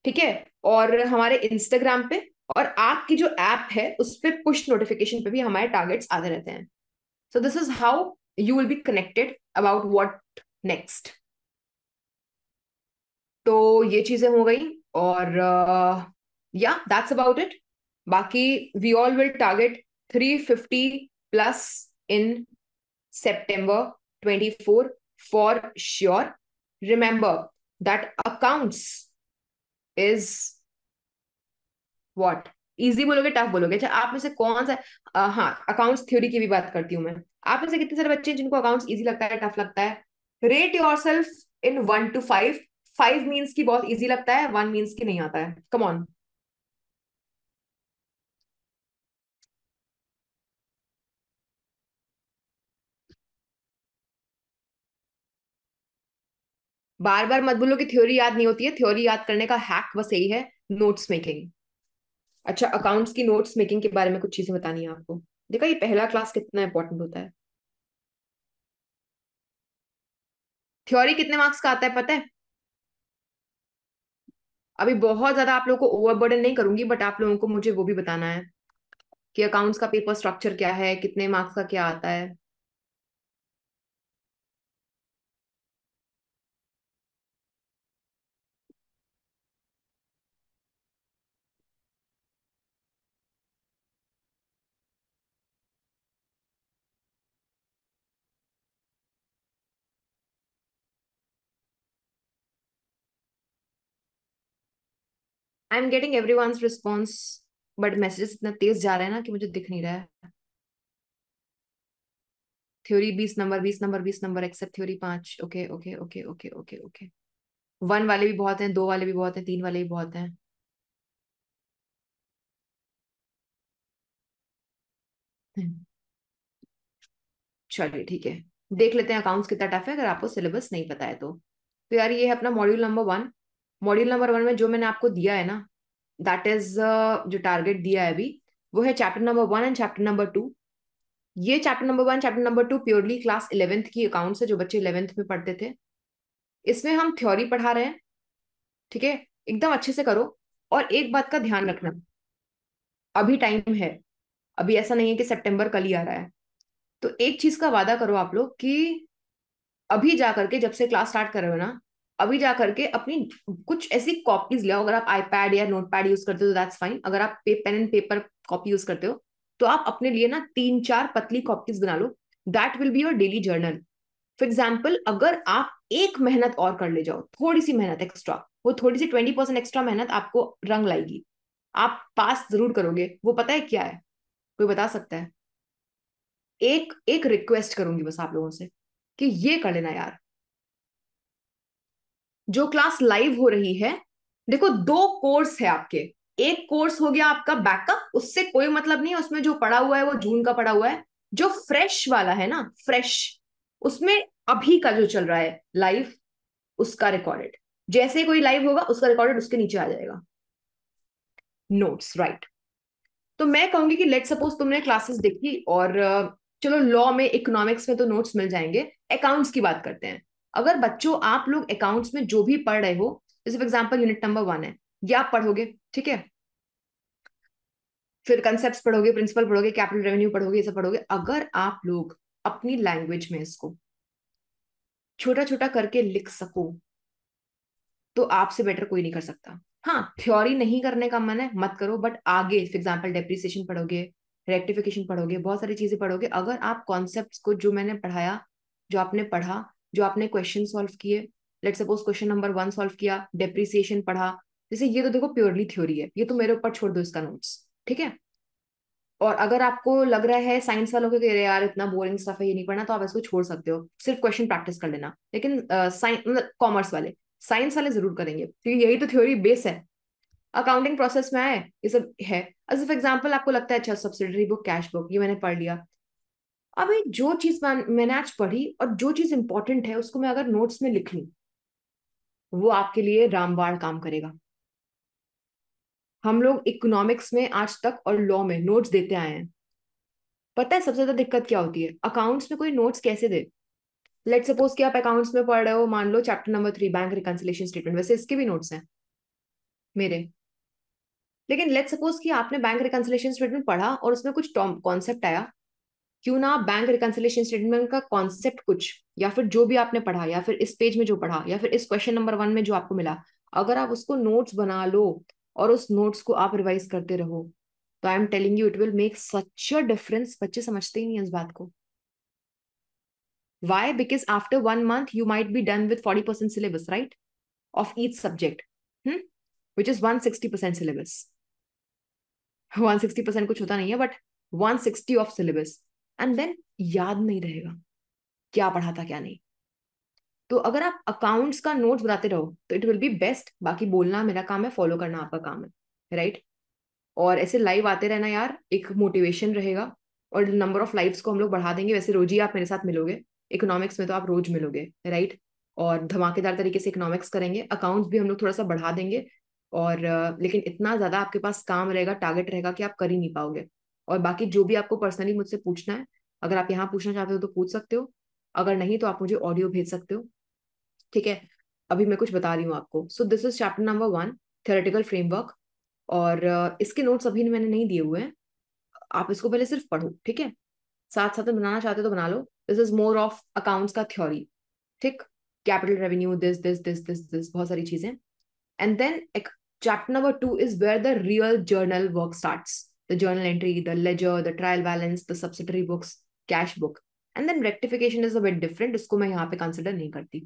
ठीक है और हमारे इंस्टाग्राम पे और आपकी जो ऐप है उस पर पुश नोटिफिकेशन पे भी हमारे टारगेट्स आते रहते हैं so this is how you will be connected about what next तो ये चीजें हो गई और या दैट्स अबाउट इट बाकी we all will target three fifty plus in September 24 for sure. Remember that accounts is what? Easy बोलोगे tough बोलोगे अच्छा आप में से कौन सा आ, हाँ अकाउंट्स थ्योरी की भी बात करती हूँ मैं आप में से कितने सारे बच्चे हैं जिनको अकाउंट्स इजी लगता है टफ लगता है rate yourself in one to five five means की बहुत इजी लगता है वन मीन्स की नहीं आता है कमॉन बार बार मत बोलो कि थ्योरी याद नहीं होती है थ्योरी याद करने का हैक बस यही है नोट्स मेकिंग अच्छा अकाउंट्स की नोट्स मेकिंग के बारे में कुछ चीजें बतानी है आपको देखा ये पहला क्लास कितना इंपॉर्टेंट होता है थ्योरी कितने मार्क्स का आता है पता है अभी बहुत ज्यादा आप लोगों को ओवरबर्डन नहीं करूंगी बट आप लोगों को मुझे वो भी बताना है कि अकाउंट्स का पेपर स्ट्रक्चर क्या है कितने मार्क्स का क्या आता है I am getting everyone response but message इतना तेज जा रहा है ना कि मुझे दिख नहीं रहा है थ्योरी बीस नंबर बीस नंबर बीस नंबर एक्सेप्ट थ्योरी पांच okay okay okay okay okay okay one वाले भी बहुत हैं दो वाले भी बहुत हैं तीन वाले भी बहुत हैं hmm. चलिए ठीक है देख लेते हैं अकाउंट्स कितना टफ है अगर आपको सिलेबस नहीं पता है तो तो यार ये है अपना module number one module number one में जो मैंने आपको दिया है ना दैट इज uh, जो टारगेट दिया है अभी वो है chapter number one and chapter number two ये chapter number one chapter number two purely class eleventh की अकाउंट है जो बच्चे इलेवेंथ में पढ़ते थे इसमें हम थ्योरी पढ़ा रहे हैं ठीक है एकदम अच्छे से करो और एक बात का ध्यान रखना अभी टाइम है अभी ऐसा नहीं है कि सितंबर कल ही आ रहा है तो एक चीज का वादा करो आप लोग कि अभी जा करके जब से क्लास स्टार्ट कर रहे हो ना अभी जा करके अपनी कुछ ऐसी कॉपीज ले अगर आप आईपैड या नोटपैड यूज करते हो तो दैट्स फाइन अगर आप पे, pen and paper copy use करते हो तो आप अपने लिए ना तीन चार पतली कॉपीज बना लो that will be your daily journal for example अगर आप एक मेहनत और कर ले जाओ थोड़ी सी मेहनत एक्स्ट्रा वो थोड़ी सी ट्वेंटी परसेंट एक्स्ट्रा मेहनत आपको रंग लाएगी आप पास जरूर करोगे वो पता है क्या है कोई बता सकता है एक एक रिक्वेस्ट करूंगी बस आप लोगों से कि ये कर लेना यार जो क्लास लाइव हो रही है देखो दो कोर्स है आपके एक कोर्स हो गया आपका बैकअप उससे कोई मतलब नहीं उसमें जो पड़ा हुआ है वो जून का पड़ा हुआ है जो फ्रेश वाला है ना फ्रेश उसमें अभी का जो चल रहा है लाइव उसका रिकॉर्डेड जैसे कोई लाइव होगा उसका रिकॉर्डेड उसके नीचे आ जाएगा नोट्स राइट right. तो मैं कहूंगी कि लेट सपोज तुमने क्लासेस देखी और चलो लॉ में इकोनॉमिक्स में तो नोट्स मिल जाएंगे अकाउंट्स की बात करते हैं अगर बच्चों आप लोग अकाउंट्स में जो भी पढ़ रहे हो जैसे for example unit number one है ये आप पढ़ोगे ठीक है फिर कंसेप्ट पढ़ोगे प्रिंसिपल पढ़ोगे कैपिटल रेवेन्यू पढ़ोगे ये सब पढ़ोगे अगर आप लोग अपनी लैंग्वेज में इसको छोटा छोटा करके लिख सको तो आपसे बेटर कोई नहीं कर सकता हाँ थ्योरी नहीं करने का मन है मत करो बट आगे फॉर एग्जाम्पल डेप्रिसिएशन पढ़ोगे रेक्टिफिकेशन पढ़ोगे बहुत सारी चीजें पढ़ोगे अगर आप कॉन्सेप्ट को जो मैंने पढ़ाया जो आपने पढ़ा जो आपने क्वेश्चन सॉल्व किए let suppose question number one solve किया डेप्रिसिएशन पढ़ा जैसे ये तो देखो प्योरली थ्योरी है ये तो मेरे ऊपर छोड़ दो इसका नोट्स ठीक है और अगर आपको लग रहा है साइंस वालों के कह रहे यार इतना बोरिंग स्टफ है ये नहीं पढ़ना तो आप इसको छोड़ सकते हो सिर्फ क्वेश्चन प्रैक्टिस कर लेना लेकिन साइंस मतलब कॉमर्स वाले साइंस वाले जरूर करेंगे क्योंकि यही तो थ्योरी बेस है अकाउंटिंग प्रोसेस में आए ये सब है एज एग्जाम्पल आपको लगता है अच्छा सब्सिडरी बुक कैश बुक ये मैंने पढ़ लिया अब जो चीज मैंने आज पढ़ी और जो चीज इंपॉर्टेंट है उसको मैं अगर नोट्स में लिख लू वो आपके लिए रामबाण काम करेगा हम लोग इकोनॉमिक्स में आज तक और लॉ में नोट्स देते आए हैं पता है सबसे ज्यादा दिक्कत क्या होती है अकाउंट्स में कोई नोट्स कैसे दे लेट सपोज कि आप अकाउंट्स में पढ़ रहे हो मान लो chapter number three bank reconciliation statement वैसे इसके भी नोट्स हैं मेरे लेकिन लेट सपोज कि आपने बैंक रिकन्सिलेशन स्टेटमेंट पढ़ा और उसमें कुछ कॉन्सेप्ट आया क्यों ना बैंक रिकनसिलेशन स्टेटमेंट का कॉन्सेप्ट कुछ या फिर जो भी आपने पढ़ा या फिर इस पेज में जो पढ़ा या फिर इस क्वेश्चन नंबर वन में जो आपको मिला अगर आप उसको नोट्स बना लो और उस नोट्स को आप रिवाइज करते रहो तो I am telling you it will make such a difference बच्चे समझते ही नहीं इस बात को why because after one month you might be done with forty percent syllabus right of each subject which is one sixty percent syllabus one sixty percent कुछ होता नहीं है but one sixty of syllabus and then याद नहीं रहेगा क्या पढ़ा था क्या नहीं तो अगर आप अकाउंट्स का नोट्स बनाते रहो तो इट विल बी बेस्ट बाकी बोलना मेरा काम है फॉलो करना आपका काम है राइट right? और ऐसे लाइव आते रहना यार एक मोटिवेशन रहेगा और नंबर ऑफ लाइव्स को हम लोग बढ़ा देंगे वैसे रोज ही आप मेरे साथ मिलोगे इकोनॉमिक्स में तो आप रोज मिलोगे राइट और धमाकेदार तरीके से इकोनॉमिक्स करेंगे अकाउंट्स भी हम लोग थोड़ा सा बढ़ा देंगे और लेकिन इतना ज्यादा आपके पास काम रहेगा टारगेट रहेगा कि आप कर ही नहीं पाओगे और बाकी जो भी आपको पर्सनली मुझसे पूछना है अगर आप यहाँ पूछना चाहते हो तो पूछ सकते हो अगर नहीं तो आप मुझे ऑडियो भेज सकते हो ठीक है अभी मैं कुछ बता रही हूँ आपको so this is chapter number one theoretical framework और इसके नोट्स अभी मैंने नहीं दिए हुए हैं आप इसको पहले सिर्फ पढ़ो ठीक है साथ साथ बनाना चाहते हो तो बना लो this is more of accounts का थ्योरी ठीक capital revenue this this this this this बहुत सारी चीजें and then chapter number two is where the real journal work starts the journal entry, the ledger, the trial balance, the subsidiary books, cash book and then rectification is a bit different उसको मैं यहाँ पे consider नहीं करती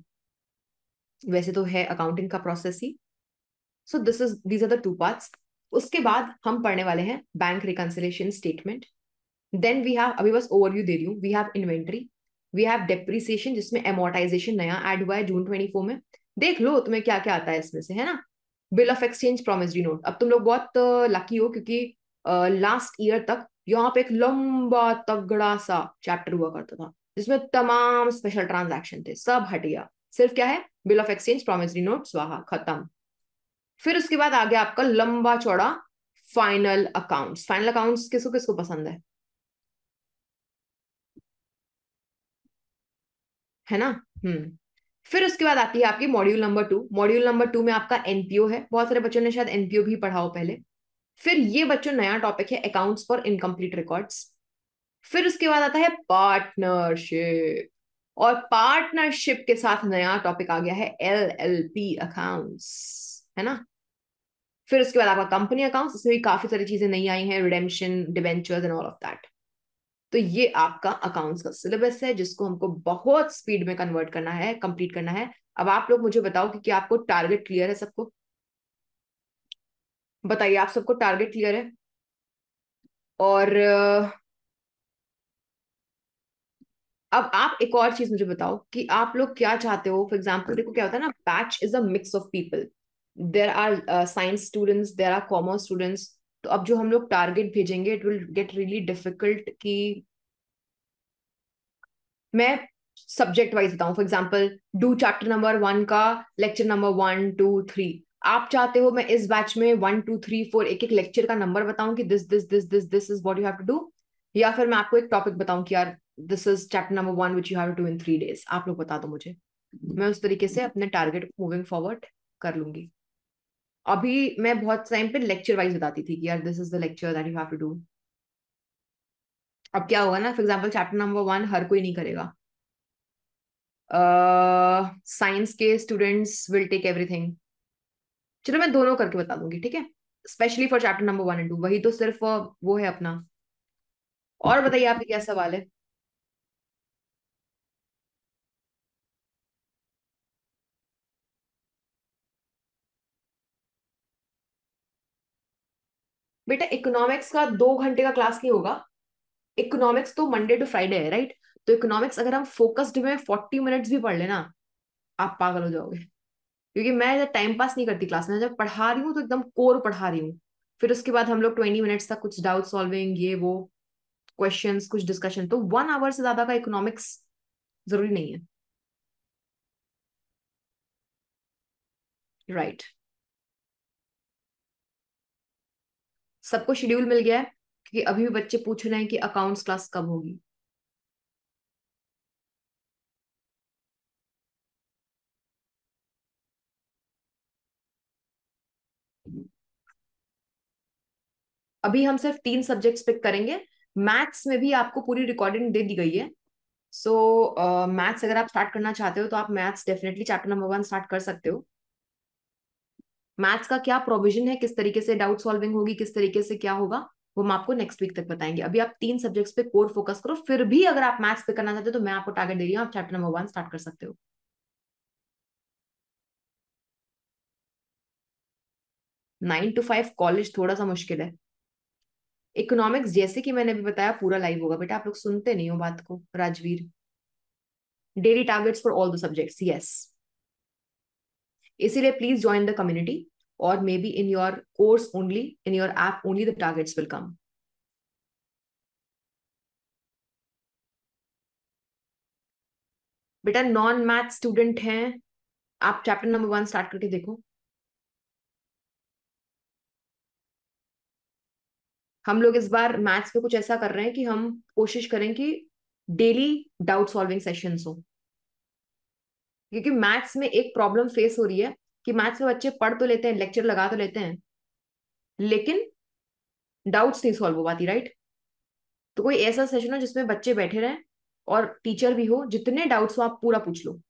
वैसे तो है accounting का प्रोसेस ही so this is these are the two parts उसके बाद हम पढ़ने वाले हैं bank reconciliation statement then we have अभी बस ओवरव्यू दे रही हूँ we have inventory we have depreciation जिसमें एमोटाइजेशन नया एड हुआ है जून ट्वेंटी फोर में देख लो तुम्हें क्या क्या आता है इसमें से है ना bill of exchange promissory note अब तुम लोग बहुत लकी uh, हो क्योंकि लास्ट ईयर तक यहाँ पे एक लंबा तगड़ा सा चैप्टर हुआ करता था जिसमें तमाम स्पेशल ट्रांजैक्शन थे सब हट गया सिर्फ क्या है bill of exchange promissory note स्वाहा खत्म फिर उसके बाद आ गया आपका लंबा चौड़ा फाइनल अकाउंट्स फाइनल अकाउंट्स किसको किसको पसंद है है ना हम्म फिर उसके बाद आती है आपकी module number two module number two में आपका एनपीओ है बहुत सारे बच्चों ने शायद एनपीओ भी पढ़ा हो पहले फिर ये बच्चों नया टॉपिक है अकाउंट्स फॉर इनकम्प्लीट रिकॉर्ड्स फिर उसके बाद आता है पार्टनरशिप और पार्टनरशिप के साथ नया टॉपिक आ गया है एल एल पी अकाउंट्स है ना फिर उसके बाद आपका कंपनी अकाउंट्स इसमें भी काफी सारी चीजें नई आई हैं redemption debentures and all of that तो ये आपका अकाउंट्स का सिलेबस है जिसको हमको बहुत स्पीड में कन्वर्ट करना है कंप्लीट करना है अब आप लोग मुझे बताओ कि क्या आपको टारगेट क्लियर है सबको बताइए आप सबको टारगेट क्लियर है और अब आप एक और चीज मुझे बताओ कि आप लोग क्या चाहते हो फॉर एग्जाम्पल देखो क्या होता है ना batch is a mix of people there are science students there are commerce students तो अब जो हम लोग टारगेट भेजेंगे it will get really difficult कि मैं सब्जेक्ट वाइज बताऊं for example do chapter number one का lecture number one two three आप चाहते हो मैं इस बैच में वन टू थ्री फोर एक एक लेक्चर का नंबर बताऊं कि this this this this this is what you have to do या फिर मैं आपको एक टॉपिक बताऊं कि यार this is chapter number one which you have to in three days आप लोग बता दो मुझे मैं उस तरीके से अपने टारगेट मूविंग फॉरवर्ड कर लूंगी अभी मैं बहुत टाइम पे लेक्चर वाइज बताती थी कि यार this is the lecture that you have to do अब क्या होगा ना for example chapter number one हर कोई नहीं करेगा साइंस के स्टूडेंट्स विल टेक एवरीथिंग चलो मैं दोनों करके बता दूंगी ठीक है specially for chapter number one and two वही तो सिर्फ वो है अपना और बताइए आपके क्या सवाल है बेटा इकोनॉमिक्स का दो घंटे का क्लास नहीं होगा इकोनॉमिक्स तो मंडे टू फ्राइडे है राइट तो इकोनॉमिक्स अगर हम फोकस्ड में फोर्टी मिनट्स भी पढ़ लेना आप पागल हो जाओगे क्योंकि मैं जब टाइम पास नहीं करती क्लास में जब पढ़ा रही हूँ तो एकदम कोर पढ़ा रही हूँ फिर उसके बाद हम लोग ट्वेंटी मिनट्स तक कुछ डाउट सॉल्विंग ये वो क्वेश्चन कुछ डिस्कशन तो वन आवर से ज्यादा का इकोनॉमिक्स जरूरी नहीं है राइट right. सबको शेड्यूल मिल गया है क्योंकि अभी भी बच्चे पूछ रहे हैं कि अकाउंट्स क्लास कब होगी अभी हम सिर्फ तीन सब्जेक्ट्स पिक करेंगे मैथ्स में भी आपको पूरी रिकॉर्डिंग दे दी गई है सो so, मैथ्स uh, अगर आप स्टार्ट करना चाहते हो तो आप maths definitely chapter number one start कर सकते हो मैथ्स का क्या प्रोविजन है किस तरीके से डाउट सॉल्विंग होगी किस तरीके से क्या होगा वो हम आपको नेक्स्ट वीक तक बताएंगे अभी आप तीन सब्जेक्ट्स पे कोर फोकस करो फिर भी अगर आप मैथ्स पे करना चाहते हो तो मैं आपको टारगेट दे रही हूँ आप चैप्टर नंबर वन स्टार्ट कर सकते हो नाइन टू फाइव कॉलेज थोड़ा सा मुश्किल है इकोनॉमिक्स जैसे कि मैंने अभी बताया पूरा लाइव होगा बेटा आप लोग सुनते नहीं हो बात को Rajveer daily targets for all the subjects yes इसीलिए प्लीज ज्वाइन द कम्युनिटी और maybe in your course only in your app only the targets will come बेटा नॉन मैथ स्टूडेंट हैं आप चैप्टर नंबर वन स्टार्ट करके देखो हम लोग इस बार मैथ्स पे कुछ ऐसा कर रहे हैं कि हम कोशिश करें कि डेली डाउट सॉल्विंग सेशन हो क्योंकि मैथ्स में एक प्रॉब्लम फेस हो रही है कि मैथ्स में बच्चे पढ़ तो लेते हैं लेक्चर लगा तो लेते हैं लेकिन डाउट्स नहीं सॉल्व हो पाती राइट तो कोई ऐसा सेशन हो जिसमें बच्चे बैठे रहें और टीचर भी हो जितने डाउट्स हो आप पूरा पूछ लो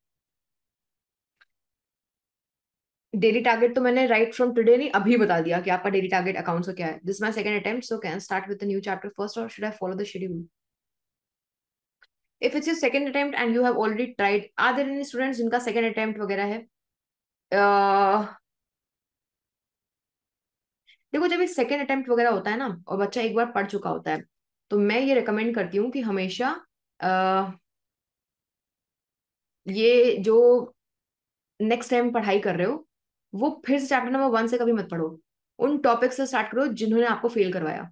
डेली टारगेट तो मैंने राइट फ्रॉम टुडे नहीं अभी बता दिया कि आपका डेली टारगेट अकाउंट क्या है this my second attempt so can start with the new chapter first और should I follow the schedule if it's your second attempt and you have already tried are there any students जिनका second attempt वगैरह है देखो जब एक second attempt वगैरह होता है ना और बच्चा एक बार पढ़ चुका होता है तो मैं ये रिकमेंड करती हूँ कि हमेशा ये जो नेक्स्ट टाइम पढ़ाई कर रहे हो वो फिर से चैप्टर नंबर वन से कभी मत पढ़ो उन टॉपिक से स्टार्ट करो जिन्होंने आपको फेल करवाया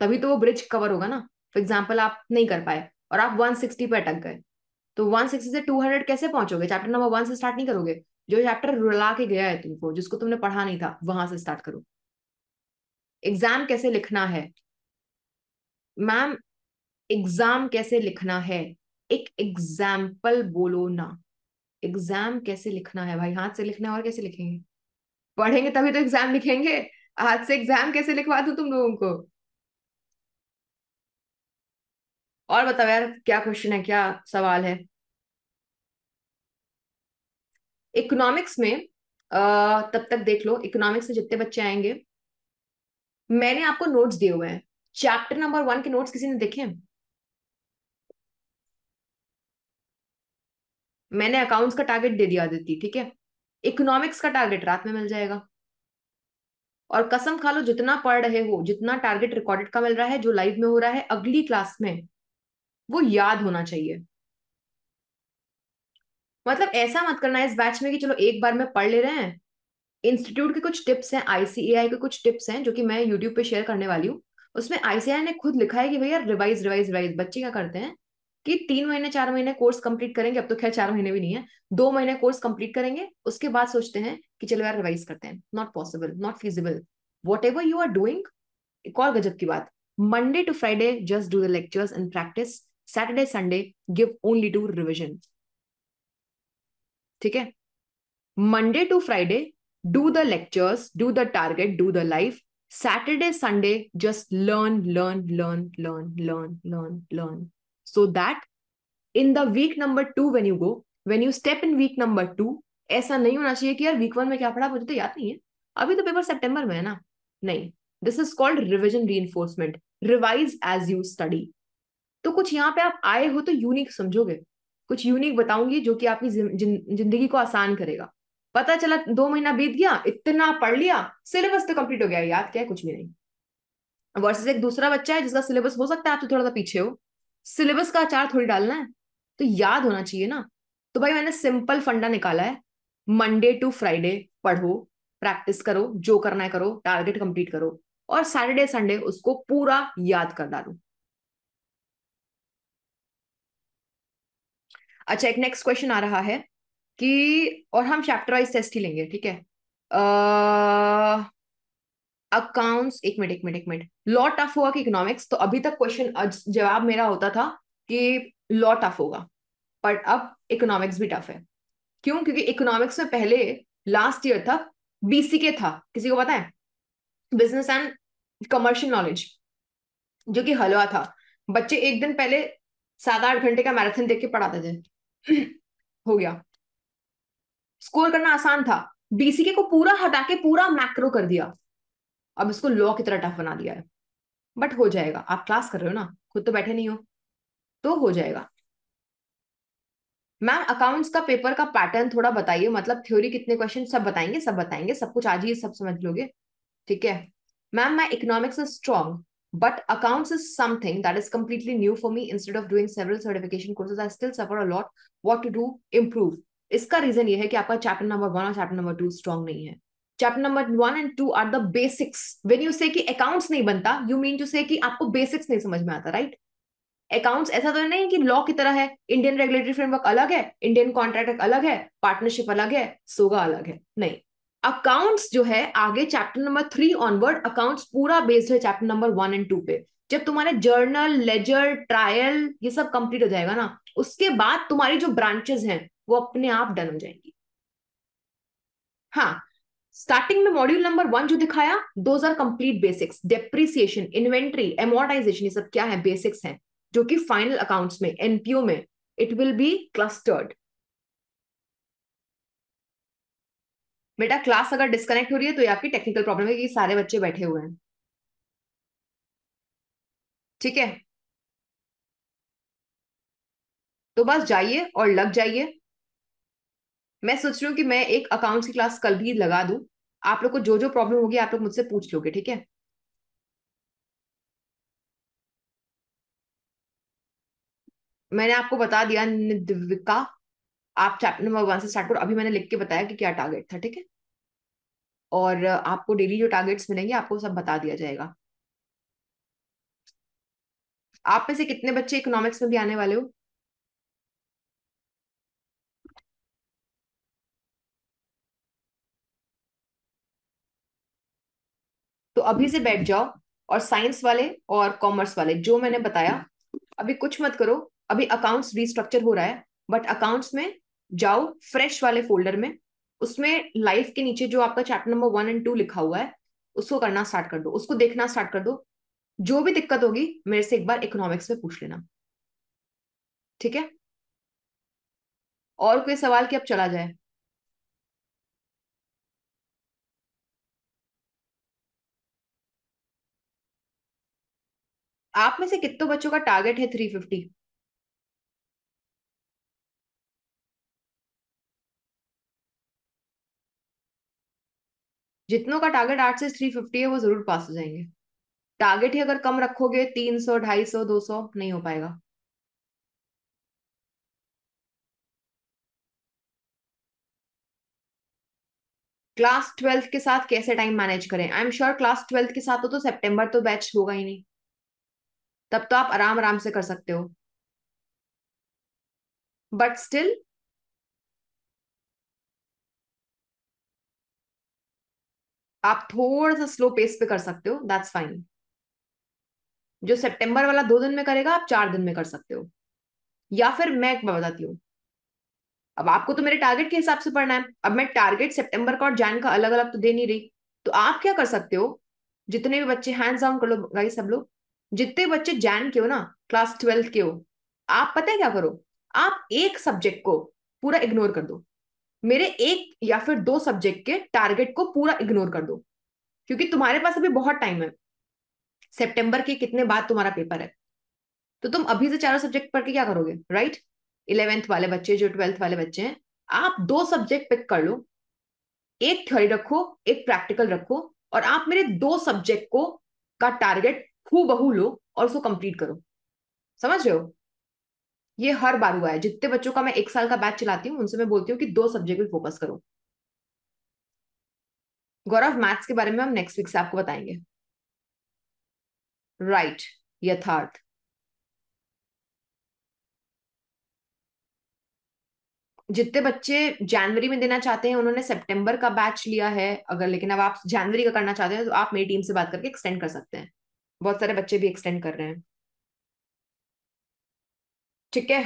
तभी तो वो ब्रिज कवर होगा ना फॉर एग्जाम्पल आप नहीं कर पाए और आप वन सिक्सटी पर अटक गए तो सिक्सटी से हंड्रेड कैसे पहुंचोगे चैप्टर नंबर वन से स्टार्ट नहीं करोगे जो चैप्टर रुला के गया है तुमको जिसको तुमने पढ़ा नहीं था वहां से स्टार्ट करो एग्जाम कैसे लिखना है मैम एग्जाम कैसे लिखना है एक एग्जाम्पल बोलो ना एग्जाम कैसे लिखना है भाई हाथ से लिखना है और कैसे लिखेंगे पढ़ेंगे तभी तो एग्जाम लिखेंगे हाथ से एग्जाम कैसे लिखवा दू तुम लोगों को और बताओ यार क्या क्वेश्चन है क्या सवाल है इकोनॉमिक्स में तब तक देख लो इकोनॉमिक्स में जितने बच्चे आएंगे मैंने आपको नोट्स दिए हुए हैं चैप्टर नंबर वन के नोट्स किसी ने देखे हैं मैंने अकाउंट्स का टारगेट दे दिया आदित्य ठीक है इकोनॉमिक्स का टारगेट रात में मिल जाएगा और कसम खा लो जितना पढ़ रहे हो जितना टारगेट रिकॉर्डेड का मिल रहा है जो लाइव में हो रहा है अगली क्लास में वो याद होना चाहिए मतलब ऐसा मत करना है इस बैच में कि चलो एक बार में पढ़ ले रहे हैं इंस्टीट्यूट के कुछ टिप्स हैं आईसीएआई के कुछ टिप्स हैं जो कि मैं यूट्यूब पे शेयर करने वाली हूँ उसमें आईसीआई ने खुद लिखा है कि भैया रिवाइज रिवाइज रिवाइज बच्चे क्या करते हैं कि तीन महीने चार महीने कोर्स कंप्लीट करेंगे अब तो खैर चार महीने भी नहीं है दो महीने कोर्स कंप्लीट करेंगे उसके बाद सोचते हैं कि चलो यार रिवाइज करते हैं not possible not feasible whatever you are doing एक और गजब की बात Monday to Friday just do the lectures and practice Saturday Sunday give only to revision ठीक है Monday to Friday do the lectures do the target do the life Saturday Sunday just learn learn learn learn learn learn learn so that in the week number two when you go when you step in week number two ऐसा नहीं होना चाहिए कि यार week one में क्या पढ़ा मुझे तो याद नहीं है अभी तो पेपर सितंबर में है ना नहीं this is called revision reinforcement revise as you study तो कुछ यहाँ पे आप आए हो तो यूनिक समझोगे कुछ यूनिक बताऊंगी जो कि आपकी जिंदगी को आसान करेगा पता चला दो महीना बीत गया इतना पढ़ लिया सिलेबस तो कंप्लीट हो गया याद क्या है कुछ भी नहीं वर्सेस एक दूसरा बच्चा है जिसका सिलेबस हो सकता है आप तो थोड़ा सा पीछे हो सिलेबस का अचार थोड़ी डालना है तो याद होना चाहिए ना तो भाई मैंने सिंपल फंडा निकाला है मंडे टू फ्राइडे पढ़ो प्रैक्टिस करो जो करना है करो टारगेट कंप्लीट करो और सैटरडे संडे उसको पूरा याद कर डालो अच्छा एक नेक्स्ट क्वेश्चन आ रहा है कि और हम चैप्टर वाइज टेस्ट ही लेंगे ठीक है अकाउंट्स एक मिनट एक मिनट एक मिनट लॉ टफ होगा कि इकोनॉमिक्स तो अभी तक क्वेश्चन जवाब मेरा होता था कि लॉ टफ होगा बट अब इकोनॉमिक्स भी टफ है क्यों क्योंकि इकोनॉमिक्स में पहले लास्ट ईयर था बीसी के था किसी को पता है बिजनेस एंड कमर्शियल नॉलेज जो कि हलवा था बच्चे एक दिन पहले सात आठ घंटे का मैराथन देख के पढ़ाते थे हो गया स्कोर करना आसान था बीसीके को पूरा हटा के पूरा मैक्रो कर दिया अब इसको लॉ की तरह टफ बना दिया है बट हो जाएगा आप क्लास कर रहे हो ना खुद तो बैठे नहीं हो तो हो जाएगा मैम अकाउंट्स का पेपर का पैटर्न थोड़ा बताइए मतलब थ्योरी कितने क्वेश्चन सब बताएंगे सब बताएंगे सब कुछ आज ही सब समझ लोगे ठीक है मैम मैं economics is strong but accounts is something that is completely new for me instead of doing several certification courses I still suffer a lot what to do improve इसका रीजन ये है कि आपका चैप्टर नंबर वन और chapter number two strong नहीं है chapter number one and two are the basics when you say accounts नहीं बनता यू मीन टू से आपको बेसिक्स नहीं समझ में आता राइट अकाउंट्स ऐसा तो नहीं कि लॉ की तरह है इंडियन रेगुलेटरी फ्रेमवर्क अलग है इंडियन कॉन्ट्रैक्ट अलग है पार्टनरशिप अलग है सोगा अलग है नहीं अकाउंट्स जो है आगे chapter number three onward accounts पूरा बेस्ड है chapter number one and two पे जब तुम्हारे जर्नल लेजर ट्रायल ये सब कंप्लीट हो जाएगा ना उसके बाद तुम्हारी जो ब्रांचेस हैं वो अपने आप डन हो जाएंगी हाँ स्टार्टिंग में मॉड्यूल नंबर वन जो दिखाया those are complete basics depreciation inventory amortisation ये सब क्या है बेसिक्स हैं जो कि फाइनल अकाउंट्स में एनपीओ में इट विल बी क्लस्टर्ड बेटा क्लास अगर डिस्कनेक्ट हो रही है तो ये आपकी टेक्निकल प्रॉब्लम है कि सारे बच्चे बैठे हुए हैं ठीक है तो बस जाइए और लग जाइए मैं सोच रही हूँ कि मैं एक अकाउंट्स की क्लास कल भी लगा दू आप लोग को जो जो प्रॉब्लम होगी आप लोग मुझसे पूछ लोगे ठीक है मैंने आपको बता दिया निदिविका आप चैप्टर नंबर वन से स्टार्ट करो अभी मैंने लिख के बताया कि क्या टारगेट था ठीक है और आपको डेली जो टारगेट्स मिलेंगे आपको सब बता दिया जाएगा आप में से कितने बच्चे इकोनॉमिक्स में भी आने वाले हो अभी से बैठ जाओ और साइंस वाले और कॉमर्स वाले जो मैंने बताया अभी कुछ मत करो अभी अकाउंट्स रिस्ट्रक्चर हो रहा है बट अकाउंट्स में जाओ फ्रेश वाले फोल्डर में उसमें लाइफ के नीचे जो आपका chapter number one and two लिखा हुआ है उसको करना स्टार्ट कर दो उसको देखना स्टार्ट कर दो जो भी दिक्कत होगी मेरे से एक बार इकोनॉमिक्स में पूछ लेना ठीक है और कोई सवाल कि अब चला जाए आप में से कितने बच्चों का टारगेट है थ्री फिफ्टी जितनों का टारगेट आठ से थ्री फिफ्टी है वो जरूर पास हो जाएंगे टारगेट ही अगर कम रखोगे तीन सौ ढाई सौ दो सौ नहीं हो पाएगा क्लास ट्वेल्थ के साथ कैसे टाइम मैनेज करें I am sure class twelfth के साथ हो तो सितंबर तो बैच होगा ही नहीं तब तो आप आराम आराम से कर सकते हो बट स्टिल आप थोड़ा सा स्लो पेस पे कर सकते हो दैट्स फाइन जो सितंबर वाला दो दिन में करेगा आप चार दिन में कर सकते हो या फिर मैं एक बताती हूँ अब आपको तो मेरे टारगेट के हिसाब से पढ़ना है अब मैं टारगेट सितंबर का और जैन का अलग अलग तो दे नहीं रही तो आप क्या कर सकते हो जितने भी बच्चे हैंड्स डाउन कर लो गाइस सब लोग जितने बच्चे जैन के हो ना क्लास ट्वेल्थ के हो आप पता है क्या करो आप एक सब्जेक्ट को पूरा इग्नोर कर दो मेरे एक या फिर दो सब्जेक्ट के टारगेट को पूरा इग्नोर कर दो क्योंकि तुम्हारे पास अभी बहुत टाइम है सेप्टेम्बर के कितने बाद तुम्हारा पेपर है तो तुम अभी से चारों सब्जेक्ट पढ़ के क्या करोगे राइट इलेवेंथ वाले बच्चे जो ट्वेल्थ वाले बच्चे हैं आप दो सब्जेक्ट पिक कर लो एक थ्योरी रखो एक प्रैक्टिकल रखो और आप मेरे दो सब्जेक्ट को का टारगेट हु बहू लो और उसको कंप्लीट करो समझ रहे हो ये हर बार हुआ है जितने बच्चों का मैं एक साल का बैच चलाती हूँ उनसे मैं बोलती हूँ कि दो सब्जेक्ट पे फोकस करो गौरव मैथ्स के बारे में हम नेक्स्ट वीक से आपको बताएंगे राइट right, यथार्थ जितने बच्चे जनवरी में देना चाहते हैं उन्होंने सितंबर का बैच लिया है अगर लेकिन अब आप जनवरी का करना चाहते हैं तो आप मेरी टीम से बात करके एक्सटेंड कर सकते हैं बहुत सारे बच्चे भी एक्सटेंड कर रहे हैं ठीक है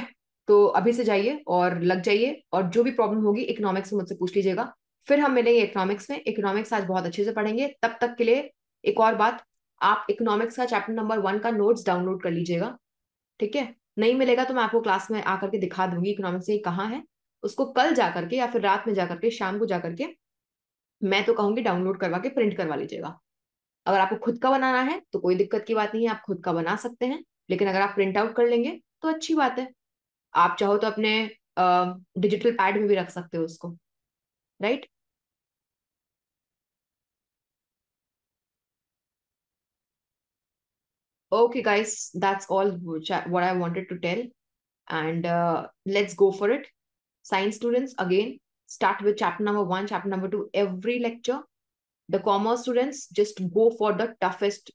तो अभी से जाइए और लग जाइए और जो भी प्रॉब्लम होगी इकोनॉमिक्स में मुझसे पूछ लीजिएगा फिर हम मिलेंगे इकोनॉमिक्स में इकोनॉमिक्स आज बहुत अच्छे से पढ़ेंगे तब तक के लिए एक और बात आप इकोनॉमिक्स का चैप्टर नंबर वन का नोट्स डाउनलोड कर लीजिएगा ठीक है नहीं मिलेगा तो मैं आपको क्लास में आकर के दिखा दूंगी इकोनॉमिक्स ये कहाँ है उसको कल जा करके या फिर रात में जा करके शाम को जा करके मैं तो कहूंगी डाउनलोड करवा के प्रिंट करवा लीजिएगा अगर आपको खुद का बनाना है तो कोई दिक्कत की बात नहीं है आप खुद का बना सकते हैं लेकिन अगर आप प्रिंट आउट कर लेंगे तो अच्छी बात है आप चाहो तो अपने डिजिटल पैड में भी रख सकते हो उसको right okay guys that's all what I wanted to tell and let's go for it science students again start with chapter number one chapter number two every lecture the commerce students just go for the toughest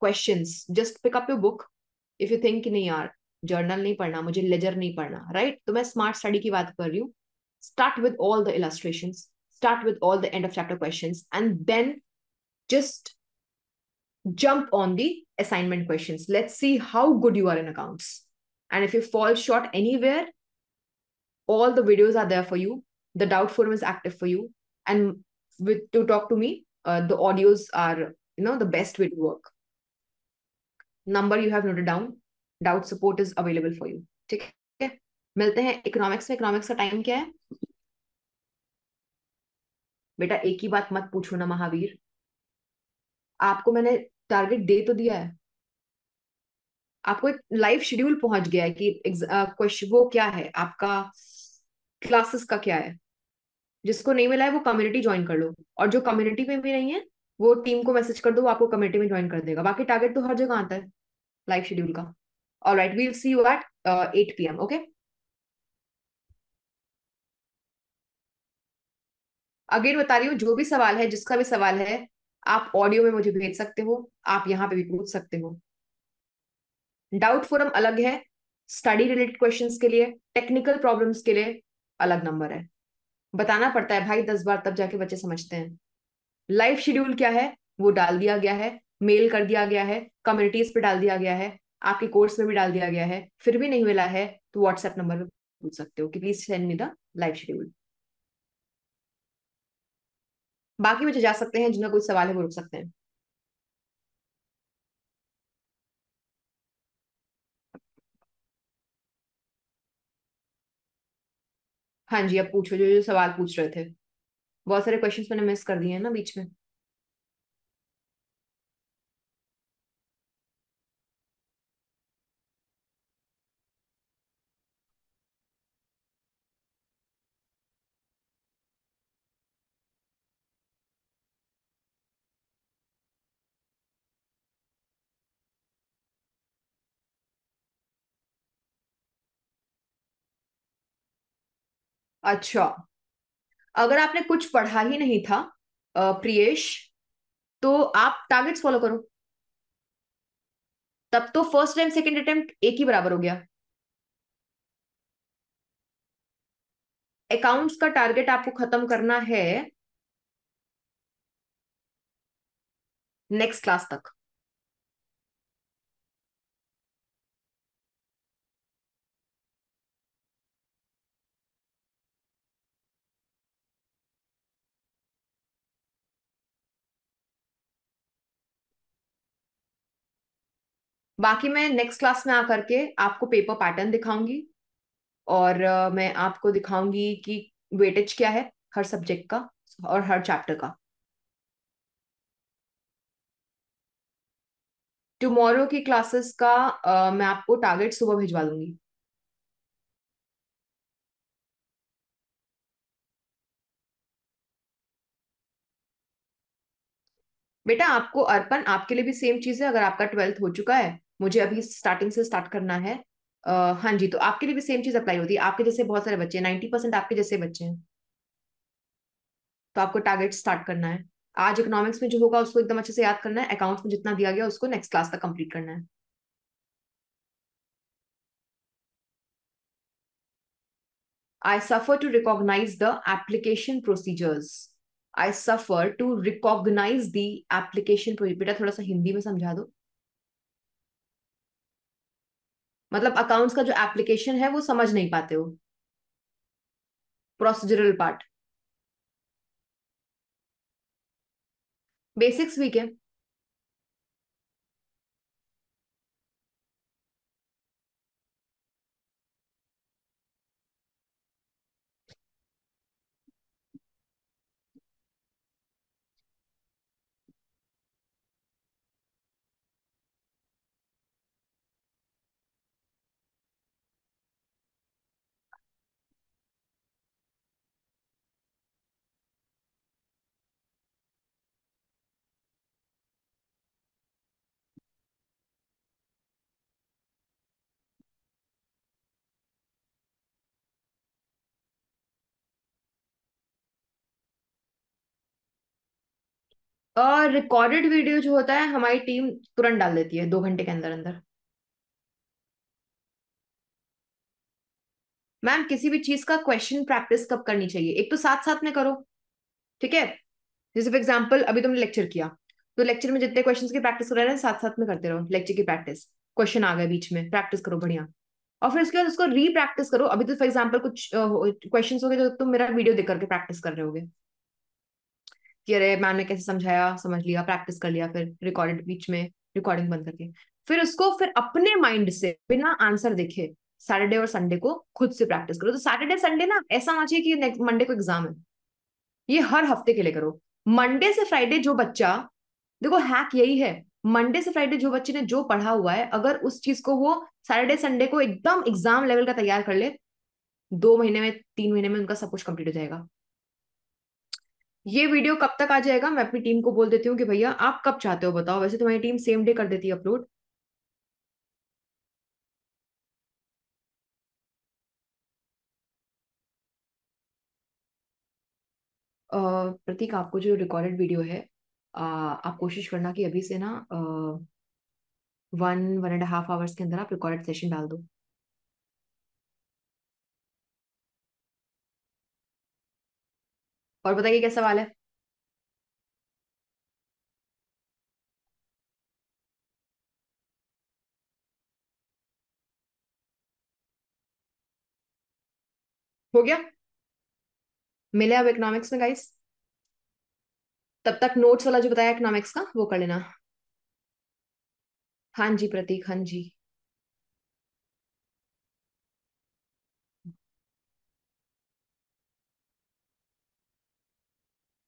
questions just pick up your book if you think नहीं यार journal नहीं पढ़ना मुझे ledger नहीं पढ़ना right? तो मैं smart study की बात कर रही हूँ with all the illustrations start with all the end of chapter questions and then just jump on the assignment questions let's see how good you are in accounts and if you fall short anywhere all the videos are there for you the doubt forum is active for you and with to talk to me, uh, the audios are you know the best way to work. Number you have noted down. Doubt support is available for you. ठीक है milte hain economics mein economics ka time kya hai beta ek hi baat mat puchho na mahavir aapko maine target they to diya hai आपको एक live schedule पहुंच गया है कि question वो क्या है आपका क्लासेस का क्या है जिसको नहीं मिला है वो कम्युनिटी ज्वाइन कर लो और जो कम्युनिटी में भी नहीं है वो टीम को मैसेज कर दो वो आपको कम्युनिटी में ज्वाइन कर देगा बाकी टारगेट तो हर जगह आता है लाइफ शेड्यूल का all right we'll see you at eight PM okay again अगेन बता रही हूँ जो भी सवाल है जिसका भी सवाल है आप ऑडियो में मुझे भेज सकते हो आप यहाँ पे भी पूछ सकते हो डाउट फोरम अलग है स्टडी रिलेटेड क्वेश्चंस के लिए टेक्निकल प्रॉब्लम्स के लिए अलग नंबर है बताना पड़ता है भाई दस बार तब जाके बच्चे समझते हैं लाइफ शेड्यूल क्या है वो डाल दिया गया है मेल कर दिया गया है कम्युनिटीज पे डाल दिया गया है आपके कोर्स में भी डाल दिया गया है फिर भी नहीं मिला है तो व्हाट्सएप नंबर पर पूछ सकते हो कि please send me the life schedule बाकी बच्चे जा सकते हैं जिनका कोई सवाल है वो रुक सकते हैं हाँ जी आप पूछो जो जो सवाल पूछ रहे थे बहुत सारे क्वेश्चंस मैंने मिस कर दिए हैं ना बीच में अच्छा अगर आपने कुछ पढ़ा ही नहीं था प्रियेश तो आप टारगेट्स फॉलो करो तब तो फर्स्ट टाइम सेकेंड अटेम्प्ट एक ही बराबर हो गया अकाउंट्स का टारगेट आपको खत्म करना है नेक्स्ट क्लास तक बाकी मैं नेक्स्ट क्लास में आकर के आपको पेपर पैटर्न दिखाऊंगी और मैं आपको दिखाऊंगी कि वेटेज क्या है हर सब्जेक्ट का और हर चैप्टर का टुमारो की क्लासेस का आ, मैं आपको टारगेट सुबह भिजवा दूंगी बेटा आपको अर्पण आपके लिए भी सेम चीज है अगर आपका ट्वेल्थ हो चुका है मुझे अभी स्टार्टिंग से स्टार्ट करना है uh, हाँ जी तो आपके लिए भी सेम चीज अप्लाई होती है आपके जैसे बहुत सारे बच्चे नाइनटी नाइन्टी परसेंट आपके जैसे बच्चे हैं तो आपको टारगेट स्टार्ट करना है आज इकोनॉमिक्स में जो होगा उसको एकदम अच्छे से याद करना है अकाउंट्स में जितना दिया गया उसको नेक्स्ट क्लास तक कंप्लीट करना है I suffer to recognise the application procedures I suffer to recognise the application procedure बेटा थोड़ा सा हिंदी में समझा दो मतलब अकाउंट्स का जो एप्लीकेशन है वो समझ नहीं पाते हो प्रोसीजरल पार्ट बेसिक्स वीक है और रिकॉर्डेड वीडियो जो होता है हमारी टीम तुरंत डाल देती है दो घंटे के अंदर अंदर मैम किसी भी चीज का क्वेश्चन प्रैक्टिस कब करनी चाहिए एक तो साथ साथ में करो ठीक है जैसे फॉर एग्जाम्पल अभी तुमने लेक्चर किया तो लेक्चर में जितने क्वेश्चन की प्रैक्टिस कर रहे हैं साथ साथ में करते रहो लेक्चर की प्रैक्टिस क्वेश्चन आ गए बीच में प्रैक्टिस करो बढ़िया और फिर उसके बाद उसको री प्रैक्टिस करो अभी तो फॉर एग्जाम्पल कुछ क्वेश्चन हो गए जो तो तुम मेरा वीडियो देख करके प्रैक्टिस कर रहे होगे कि अरे मैम ने कैसे समझाया समझ लिया प्रैक्टिस कर लिया फिर रिकॉर्डेड बीच में रिकॉर्डिंग बंद करके फिर उसको फिर अपने माइंड से बिना आंसर देखे सैटरडे और संडे को खुद से प्रैक्टिस करो तो सैटरडे संडे ना ऐसा होना चाहिए कि नेक्स्ट मंडे को एग्जाम है ये हर हफ्ते के लिए करो मंडे से फ्राइडे जो बच्चा देखो हैक यही है मंडे से फ्राइडे जो बच्चे ने जो पढ़ा हुआ है अगर उस चीज को वो सैटरडे संडे को एकदम एग्जाम लेवल का तैयार कर ले दो महीने में तीन महीने में उनका सब कुछ कंप्लीट हो जाएगा ये वीडियो कब तक आ जाएगा मैं अपनी टीम को बोल देती हूँ कि भैया आप कब चाहते हो बताओ वैसे तुम्हारी तो टीम सेम डे कर देती है अपलोड प्रतीक आपको जो रिकॉर्डेड वीडियो है आ, आप कोशिश करना कि अभी से ना one one and half hours के अंदर आप रिकॉर्डेड सेशन डाल दो और बताइए क्या सवाल है हो गया मिले अब इकोनॉमिक्स में गाइस तब तक नोट्स वाला जो बताया इकोनॉमिक्स का वो कर लेना हाँ जी प्रतीक हाँ जी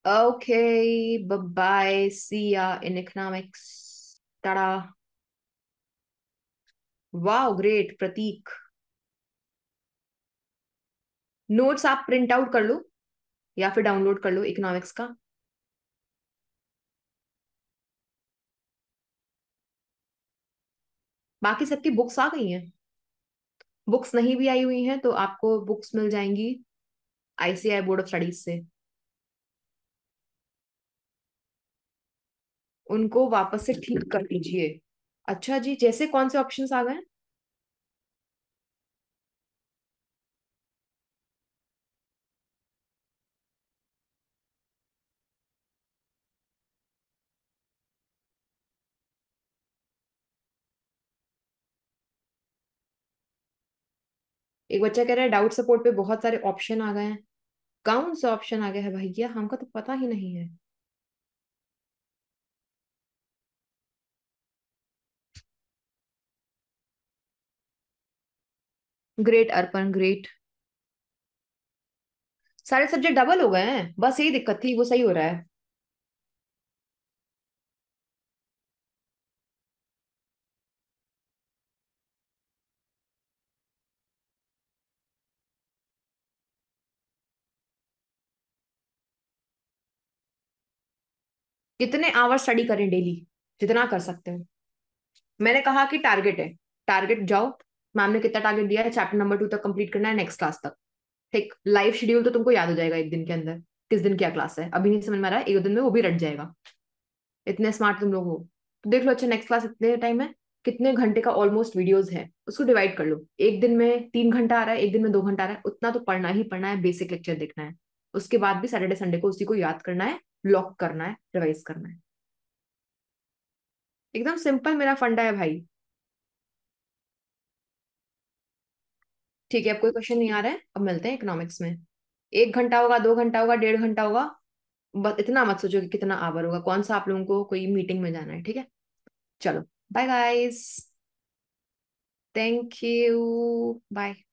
Okay, bye bye. See ya in economics. Tada. Wow, great, Pratik. Notes आप प्रिंट आउट कर लो या फिर डाउनलोड कर लो इकोनॉमिक्स का बाकी सबकी बुक्स आ गई हैं बुक्स नहीं भी आई हुई हैं तो आपको बुक्स मिल जाएंगी आईसीआई बोर्ड ऑफ स्टडीज से उनको वापस से ठीक कर लीजिए अच्छा जी जैसे कौन से ऑप्शंस आ गए एक बच्चा कह रहा है डाउट सपोर्ट पे बहुत सारे ऑप्शन आ गए हैं कौन सा ऑप्शन आ गया है भैया हमको तो पता ही नहीं है ग्रेट अर्पण ग्रेट सारे सब्जेक्ट डबल हो गए हैं बस यही दिक्कत थी वो सही हो रहा है कितने आवर स्टडी करें डेली जितना कर सकते हो मैंने कहा कि टारगेट है टारगेट जाओ मैम ने कितना टारगेट दिया है चैप्टर नंबर टू तक कंप्लीट करना है नेक्स्ट क्लास तक ठीक लाइव शेड्यूल तो तुमको याद हो जाएगा एक दिन के अंदर किस दिन क्या क्लास है अभी नहीं समझ में आ रहा है एक दिन में वो भी रट जाएगा इतने स्मार्ट तुम लोग हो तो देख लो अच्छा नेक्स्ट क्लास इतने टाइम है कितने घंटे का ऑलमोस्ट वीडियोस है उसको डिवाइड कर लो एक दिन में तीन घंटा आ रहा है एक दिन में दो घंटा आ रहा है उतना तो पढ़ना ही पढ़ना है बेसिक लेक्चर देखना है उसके बाद भी सैटरडे संडे को उसी को याद करना है लॉक करना है रिवाइज करना है एकदम सिंपल मेरा फंडा है भाई ठीक है अब कोई क्वेश्चन नहीं आ रहा है अब मिलते हैं इकोनॉमिक्स में एक घंटा होगा दो घंटा होगा डेढ़ घंटा होगा बस इतना मत सोचो कि कितना आवर होगा कौन सा आप लोगों को कोई मीटिंग में जाना है ठीक है चलो bye guys thank you bye